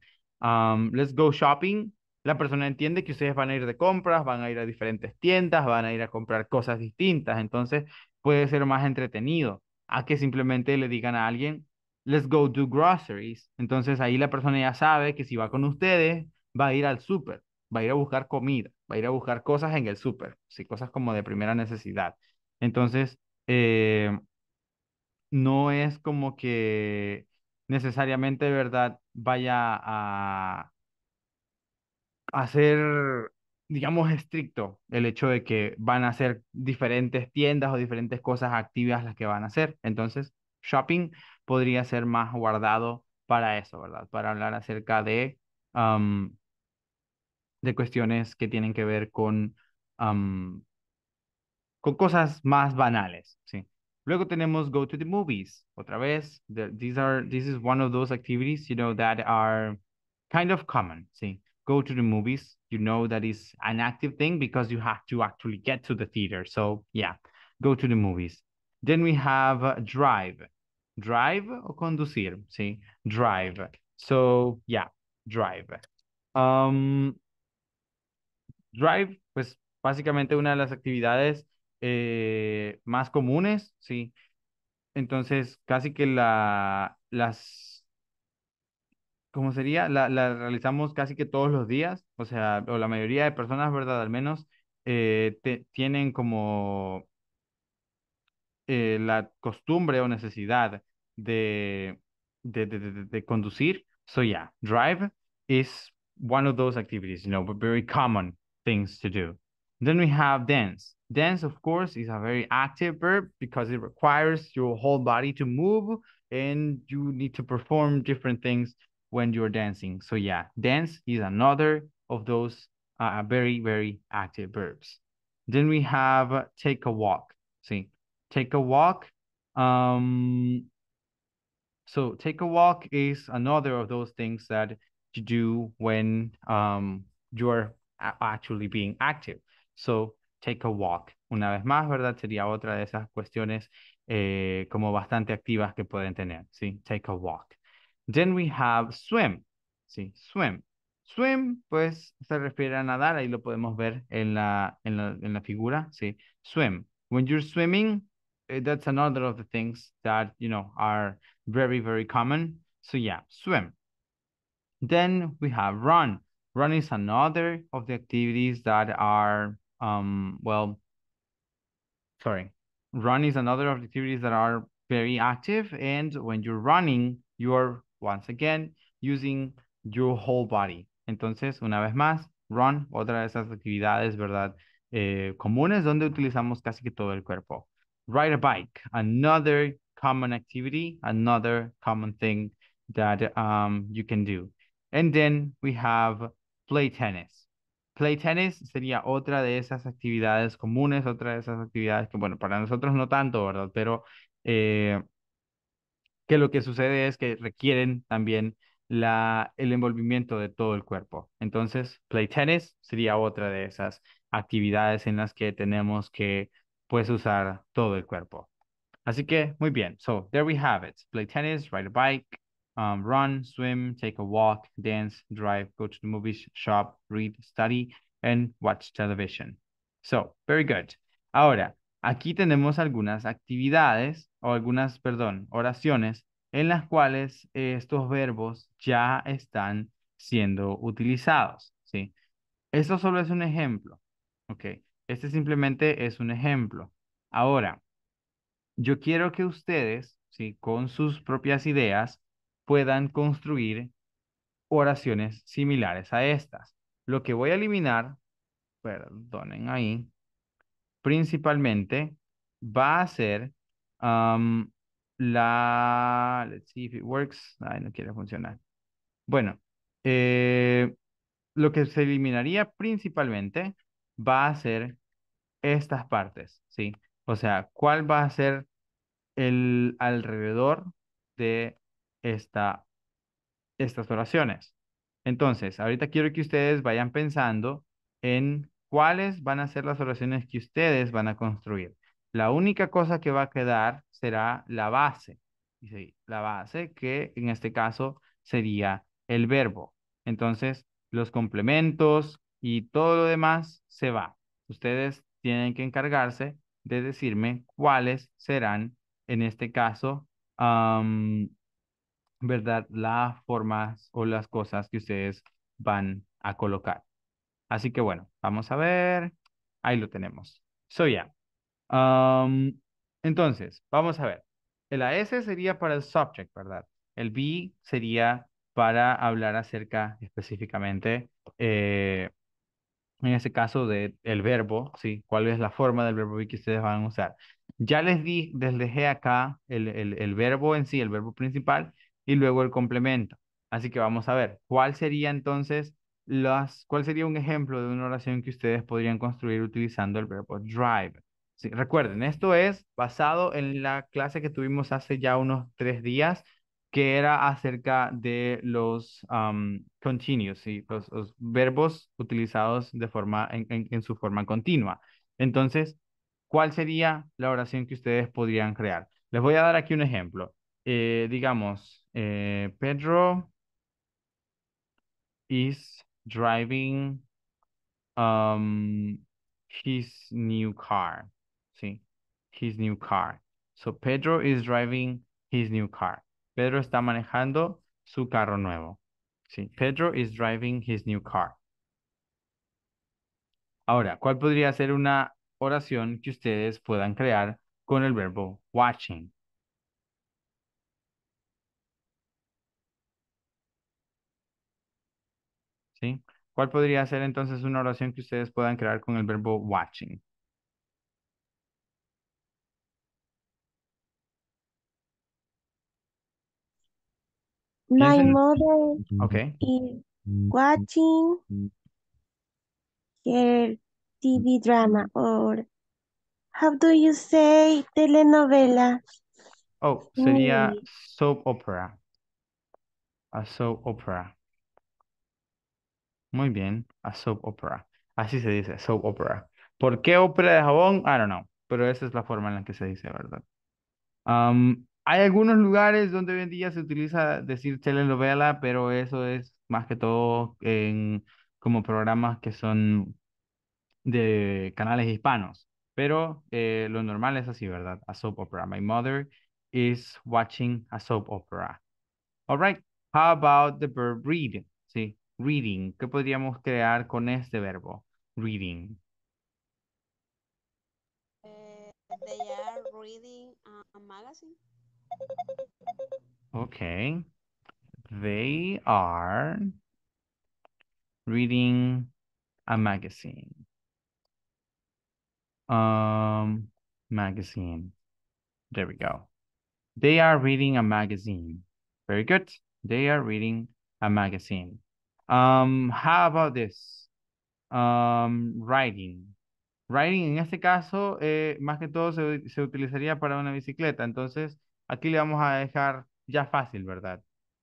let's go shopping, la persona entiende que ustedes van a ir de compras, van a ir a diferentes tiendas, van a ir a comprar cosas distintas, entonces puede ser más entretenido a que simplemente le digan a alguien, let's go do groceries. Entonces ahí la persona ya sabe que si va con ustedes, va a ir al súper, va a ir a buscar comida, va a ir a buscar cosas en el súper, cosas como de primera necesidad. Entonces, eh, no es como que necesariamente, ¿verdad? Vaya a, hacer, digamos, estricto el hecho de que van a ser diferentes tiendas o diferentes cosas activas las que van a hacer. Entonces, shopping podría ser más guardado para eso, ¿verdad? Para hablar acerca de, de cuestiones que tienen que ver con, con cosas más banales, ¿sí? Luego tenemos go to the movies. Otra vez, this is one of those activities, you know, that are kind of common, ¿sí? go to the movies. You know that is an active thing because you have to actually get to the theater. So yeah, go to the movies. Then we have uh, drive, drive or conducir, see, drive. So yeah, drive. Um, drive, pues básicamente una de las actividades eh, más comunes, sí. Entonces, casi que la, las ¿cómo sería? La, la, realizamos casi que todos los días, o sea, o la mayoría de personas, ¿verdad? Al menos eh, tienen como eh, la costumbre o necesidad de, de, de, de, conducir. So yeah, drive is one of those activities, you know, but very common things to do. Then we have dance. Dance, of course, is a very active verb because it requires your whole body to move and you need to perform different things when you're dancing. So yeah, dance is another of those uh, uh very, very active verbs. Then we have uh, take a walk. See, take a walk. Um, so take a walk is another of those things that you do when um, you're actually being active. So take a walk. Una vez más, ¿verdad? Sería otra de esas cuestiones eh, como bastante activas que pueden tener. Sí, take a walk. Then we have swim. Sí, swim. Swim, pues, se refiere a nadar. Ahí lo podemos ver en la, en la, en la figura. Sí, swim. When you're swimming, eh, that's another of the things that, you know, are very, very common. So yeah, swim. Then we have run. Run is another of the activities that are, um, well, sorry. Run is another of the activities that are very active. And when you're running, you're once again, using your whole body. Entonces, una vez más, run, otra de esas actividades, ¿verdad? Eh, comunes donde utilizamos casi que todo el cuerpo. Ride a bike, another common activity, another common thing that um, you can do. And then we have play tennis. Play tennis sería otra de esas actividades comunes, otra de esas actividades que, bueno, para nosotros no tanto, ¿verdad? Pero eh, que lo que sucede es que requieren también la, el envolvimiento de todo el cuerpo. Entonces, play tennis sería otra de esas actividades en las que tenemos que pues usar todo el cuerpo. Así que, muy bien. So, there we have it. Play tennis, ride a bike, um, run, swim, take a walk, dance, drive, go to the movies, shop, read, study, and watch television. So, very good. Ahora, aquí tenemos algunas actividades o algunas, perdón, oraciones en las cuales eh, estos verbos ya están siendo utilizados, ¿sí? eso solo es un ejemplo, ¿ok? Este simplemente es un ejemplo. Ahora, yo quiero que ustedes, ¿sí? Con sus propias ideas puedan construir oraciones similares a estas. Lo que voy a eliminar, perdonen ahí, principalmente va a ser Um, la, let's see if it works. Ay, no quiere funcionar. Bueno, eh, lo que se eliminaría principalmente va a ser estas partes, ¿sí? O sea, ¿cuál va a ser el alrededor de esta, estas oraciones? Entonces, ahorita quiero que ustedes vayan pensando en cuáles van a ser las oraciones que ustedes van a construir. La única cosa que va a quedar será la base. Dice, La base que en este caso sería el verbo. Entonces, los complementos y todo lo demás se va. Ustedes tienen que encargarse de decirme cuáles serán, en este caso, ¿verdad? Las formas o las cosas que ustedes van a colocar. Así que bueno, vamos a ver. Ahí lo tenemos. So ya entonces, vamos a ver. El AS sería para el subject, ¿verdad? El B sería para hablar acerca específicamente, eh, en este caso, del el verbo, ¿sí? ¿Cuál es la forma del verbo B que ustedes van a usar? Ya les di, les dejé acá el, el, verbo en sí, el verbo principal, y luego el complemento. Así que vamos a ver, ¿cuál sería entonces las, cuál sería un ejemplo de una oración que ustedes podrían construir utilizando el verbo drive? Sí, recuerden, esto es basado en la clase que tuvimos hace ya unos tres días, que era acerca de los continuos, los, verbos utilizados de forma, en, su forma continua. Entonces, ¿cuál sería la oración que ustedes podrían crear? Les voy a dar aquí un ejemplo. Eh, digamos, eh, Pedro is driving um, his new car. ¿sí? His new car. So Pedro is driving his new car. Pedro está manejando su carro nuevo. ¿sí? Pedro is driving his new car. Ahora, ¿cuál podría ser una oración que ustedes puedan crear con el verbo watching? ¿Sí? ¿Cuál podría ser entonces una oración que ustedes puedan crear con el verbo watching? My mother Okay. is watching her TV drama or how do you say telenovela? Oh, sería mm. soap opera. A soap opera. Muy bien, a soap opera. Así se dice, soap opera. ¿Por qué ópera de jabón? I don't know, pero esa es la forma en la que se dice, ¿verdad? Um, hay algunos lugares donde hoy en día se utiliza decir telenovela, pero eso es más que todo en como programas que son de canales hispanos. Pero eh, lo normal es así, ¿verdad? A soap opera. My mother is watching a soap opera. All right. How about the verb read? Sí, reading. ¿Qué podríamos crear con este verbo? Reading. Eh, they are reading a magazine. Okay. They are reading a magazine. Um, magazine. There we go. They are reading a magazine. Very good. They are reading a magazine. Um, how about this? Um, writing. Riding en este caso, eh, más que todo se, se utilizaría para una bicicleta. Entonces, Aquí le vamos a dejar ya fácil, ¿verdad?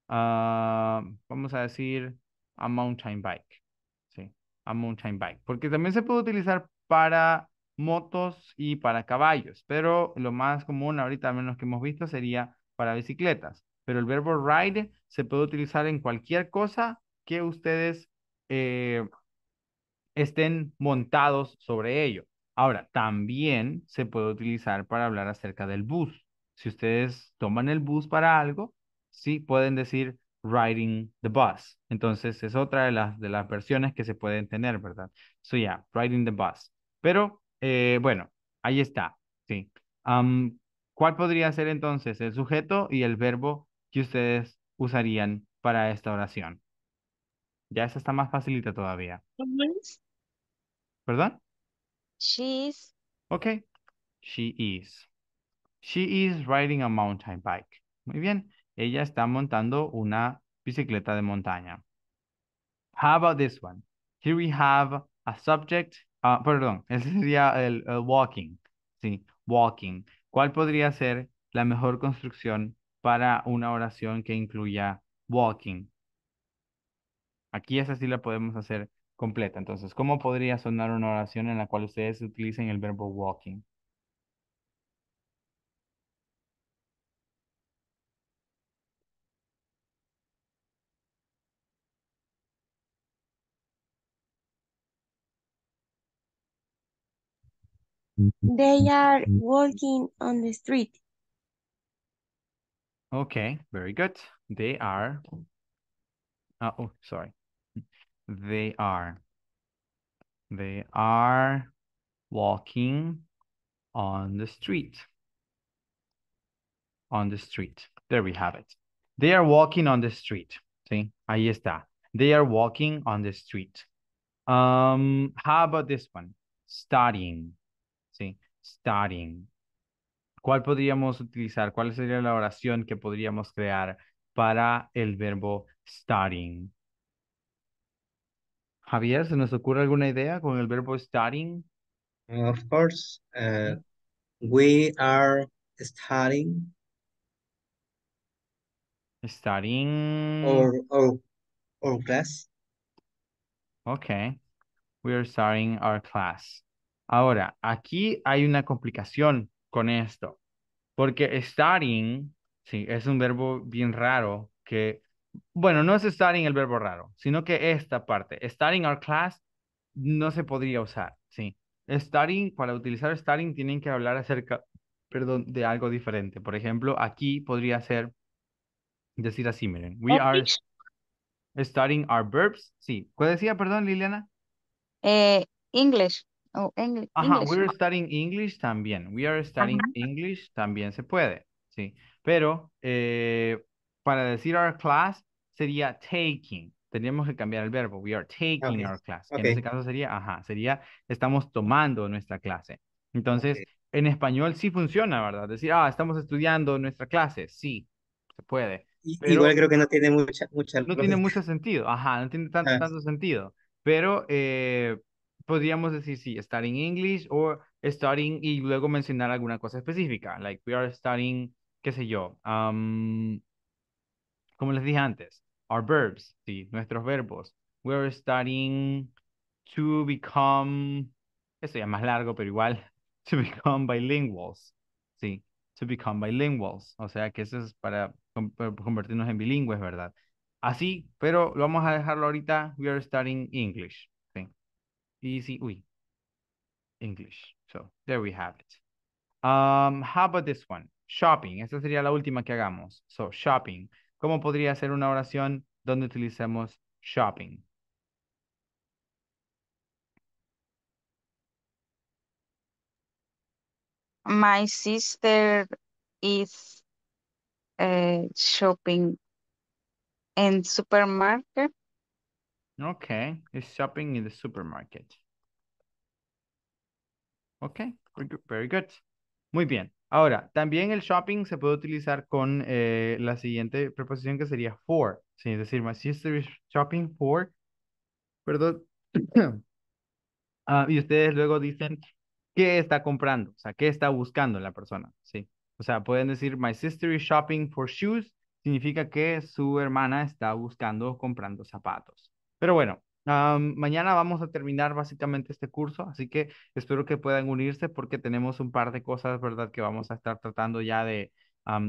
Ah, vamos a decir a mountain bike. Sí, a mountain bike. Porque también se puede utilizar para motos y para caballos, pero lo más común ahorita, al menos que hemos visto, sería para bicicletas. Pero el verbo ride se puede utilizar en cualquier cosa que ustedes eh, estén montados sobre ello. Ahora, también se puede utilizar para hablar acerca del bus si ustedes toman el bus para algo, sí pueden decir riding the bus. Entonces es otra de las, de las versiones que se pueden tener, ¿verdad? So yeah, riding the bus. Pero eh, bueno, ahí está, sí. ¿Cuál podría ser entonces el sujeto y el verbo que ustedes usarían para esta oración? Ya esa está más facilita todavía. ¿Perdón? She's. Ok. She is. She is riding a mountain bike. Muy bien. Ella está montando una bicicleta de montaña. How about this one? Here we have a subject. Ah, perdón, ese sería el, el walking. Sí, walking. ¿Cuál podría ser la mejor construcción para una oración que incluya walking? Aquí esa sí la podemos hacer completa. Entonces, ¿cómo podría sonar una oración en la cual ustedes utilicen el verbo walking? They are walking on the street. Okay, very good. They are, uh, oh, sorry. They are, they are walking on the street. On the street. There we have it. They are walking on the street. See, ahí está. They are walking on the street. Um, how about this one? Studying. Sí, starting. ¿Cuál podríamos utilizar? ¿Cuál sería la oración que podríamos crear para el verbo starting? Javier, ¿se nos ocurre alguna idea con el verbo starting? Of course. Uh, we are starting Starting Or, class. Okay. We are starting our class. Ahora, aquí hay una complicación con esto, porque starting, sí, es un verbo bien raro que, bueno, no es starting el verbo raro, sino que esta parte, starting our class, no se podría usar, sí. starting, para utilizar starting tienen que hablar acerca, perdón, de algo diferente. Por ejemplo, aquí podría ser, decir así, miren, we oh, are starting our verbs, sí. ¿Cuál decía, perdón, Liliana? Eh, English. Oh, English. Ajá, we we're studying English también. We are studying English también se puede, sí. Pero eh, para decir our class sería taking. Tendríamos que cambiar el verbo. We are taking our class. En ese caso sería, ajá, sería estamos tomando nuestra clase. Entonces, en español sí funciona, ¿verdad? Decir, ah, estamos estudiando nuestra clase. Sí, se puede. igual creo que no tiene mucha... mucha no tiene mucho sentido. Ajá, no tiene tanto, ah. tanto sentido. Pero... Eh, podríamos decir, sí, studying English o studying y luego mencionar alguna cosa específica, like we are studying, qué sé yo, um, como les dije antes, our verbs, sí, nuestros verbos. We are studying to become, eso ya más largo, pero igual, to become bilinguals, sí, to become bilinguals, o sea que eso es para, convertirnos en bilingües, ¿verdad? Así, pero lo vamos a dejarlo ahorita, we are studying English. easy we English. So there we have it. Um, how about this one? Shopping. Esta sería la última que hagamos. So shopping. ¿Cómo podría ser una oración donde utilicemos shopping? My sister is uh, shopping in supermarket. Okay, it's shopping in the supermarket. Okay, very good. Muy bien. Ahora, también el shopping se puede utilizar con eh, la siguiente preposición que sería for. es decir, my sister is shopping for. Perdón. Ah, y ustedes luego dicen qué está comprando, o sea, qué está buscando la persona. Sí. O sea, pueden decir my sister is shopping for shoes. Significa que su hermana está buscando o comprando zapatos. Pero bueno, mañana vamos a terminar básicamente este curso, así que espero que puedan unirse porque tenemos un par de cosas, ¿verdad?, que vamos a estar tratando ya de,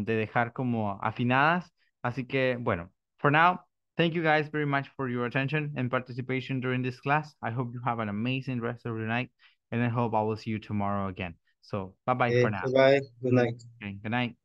dejar como afinadas. Así que bueno, for now, Thank you guys very much for your attention and participation during this class. I hope you have an amazing rest of your night, and I hope I will see you tomorrow again. So bye bye for eh, now. Good night. good night.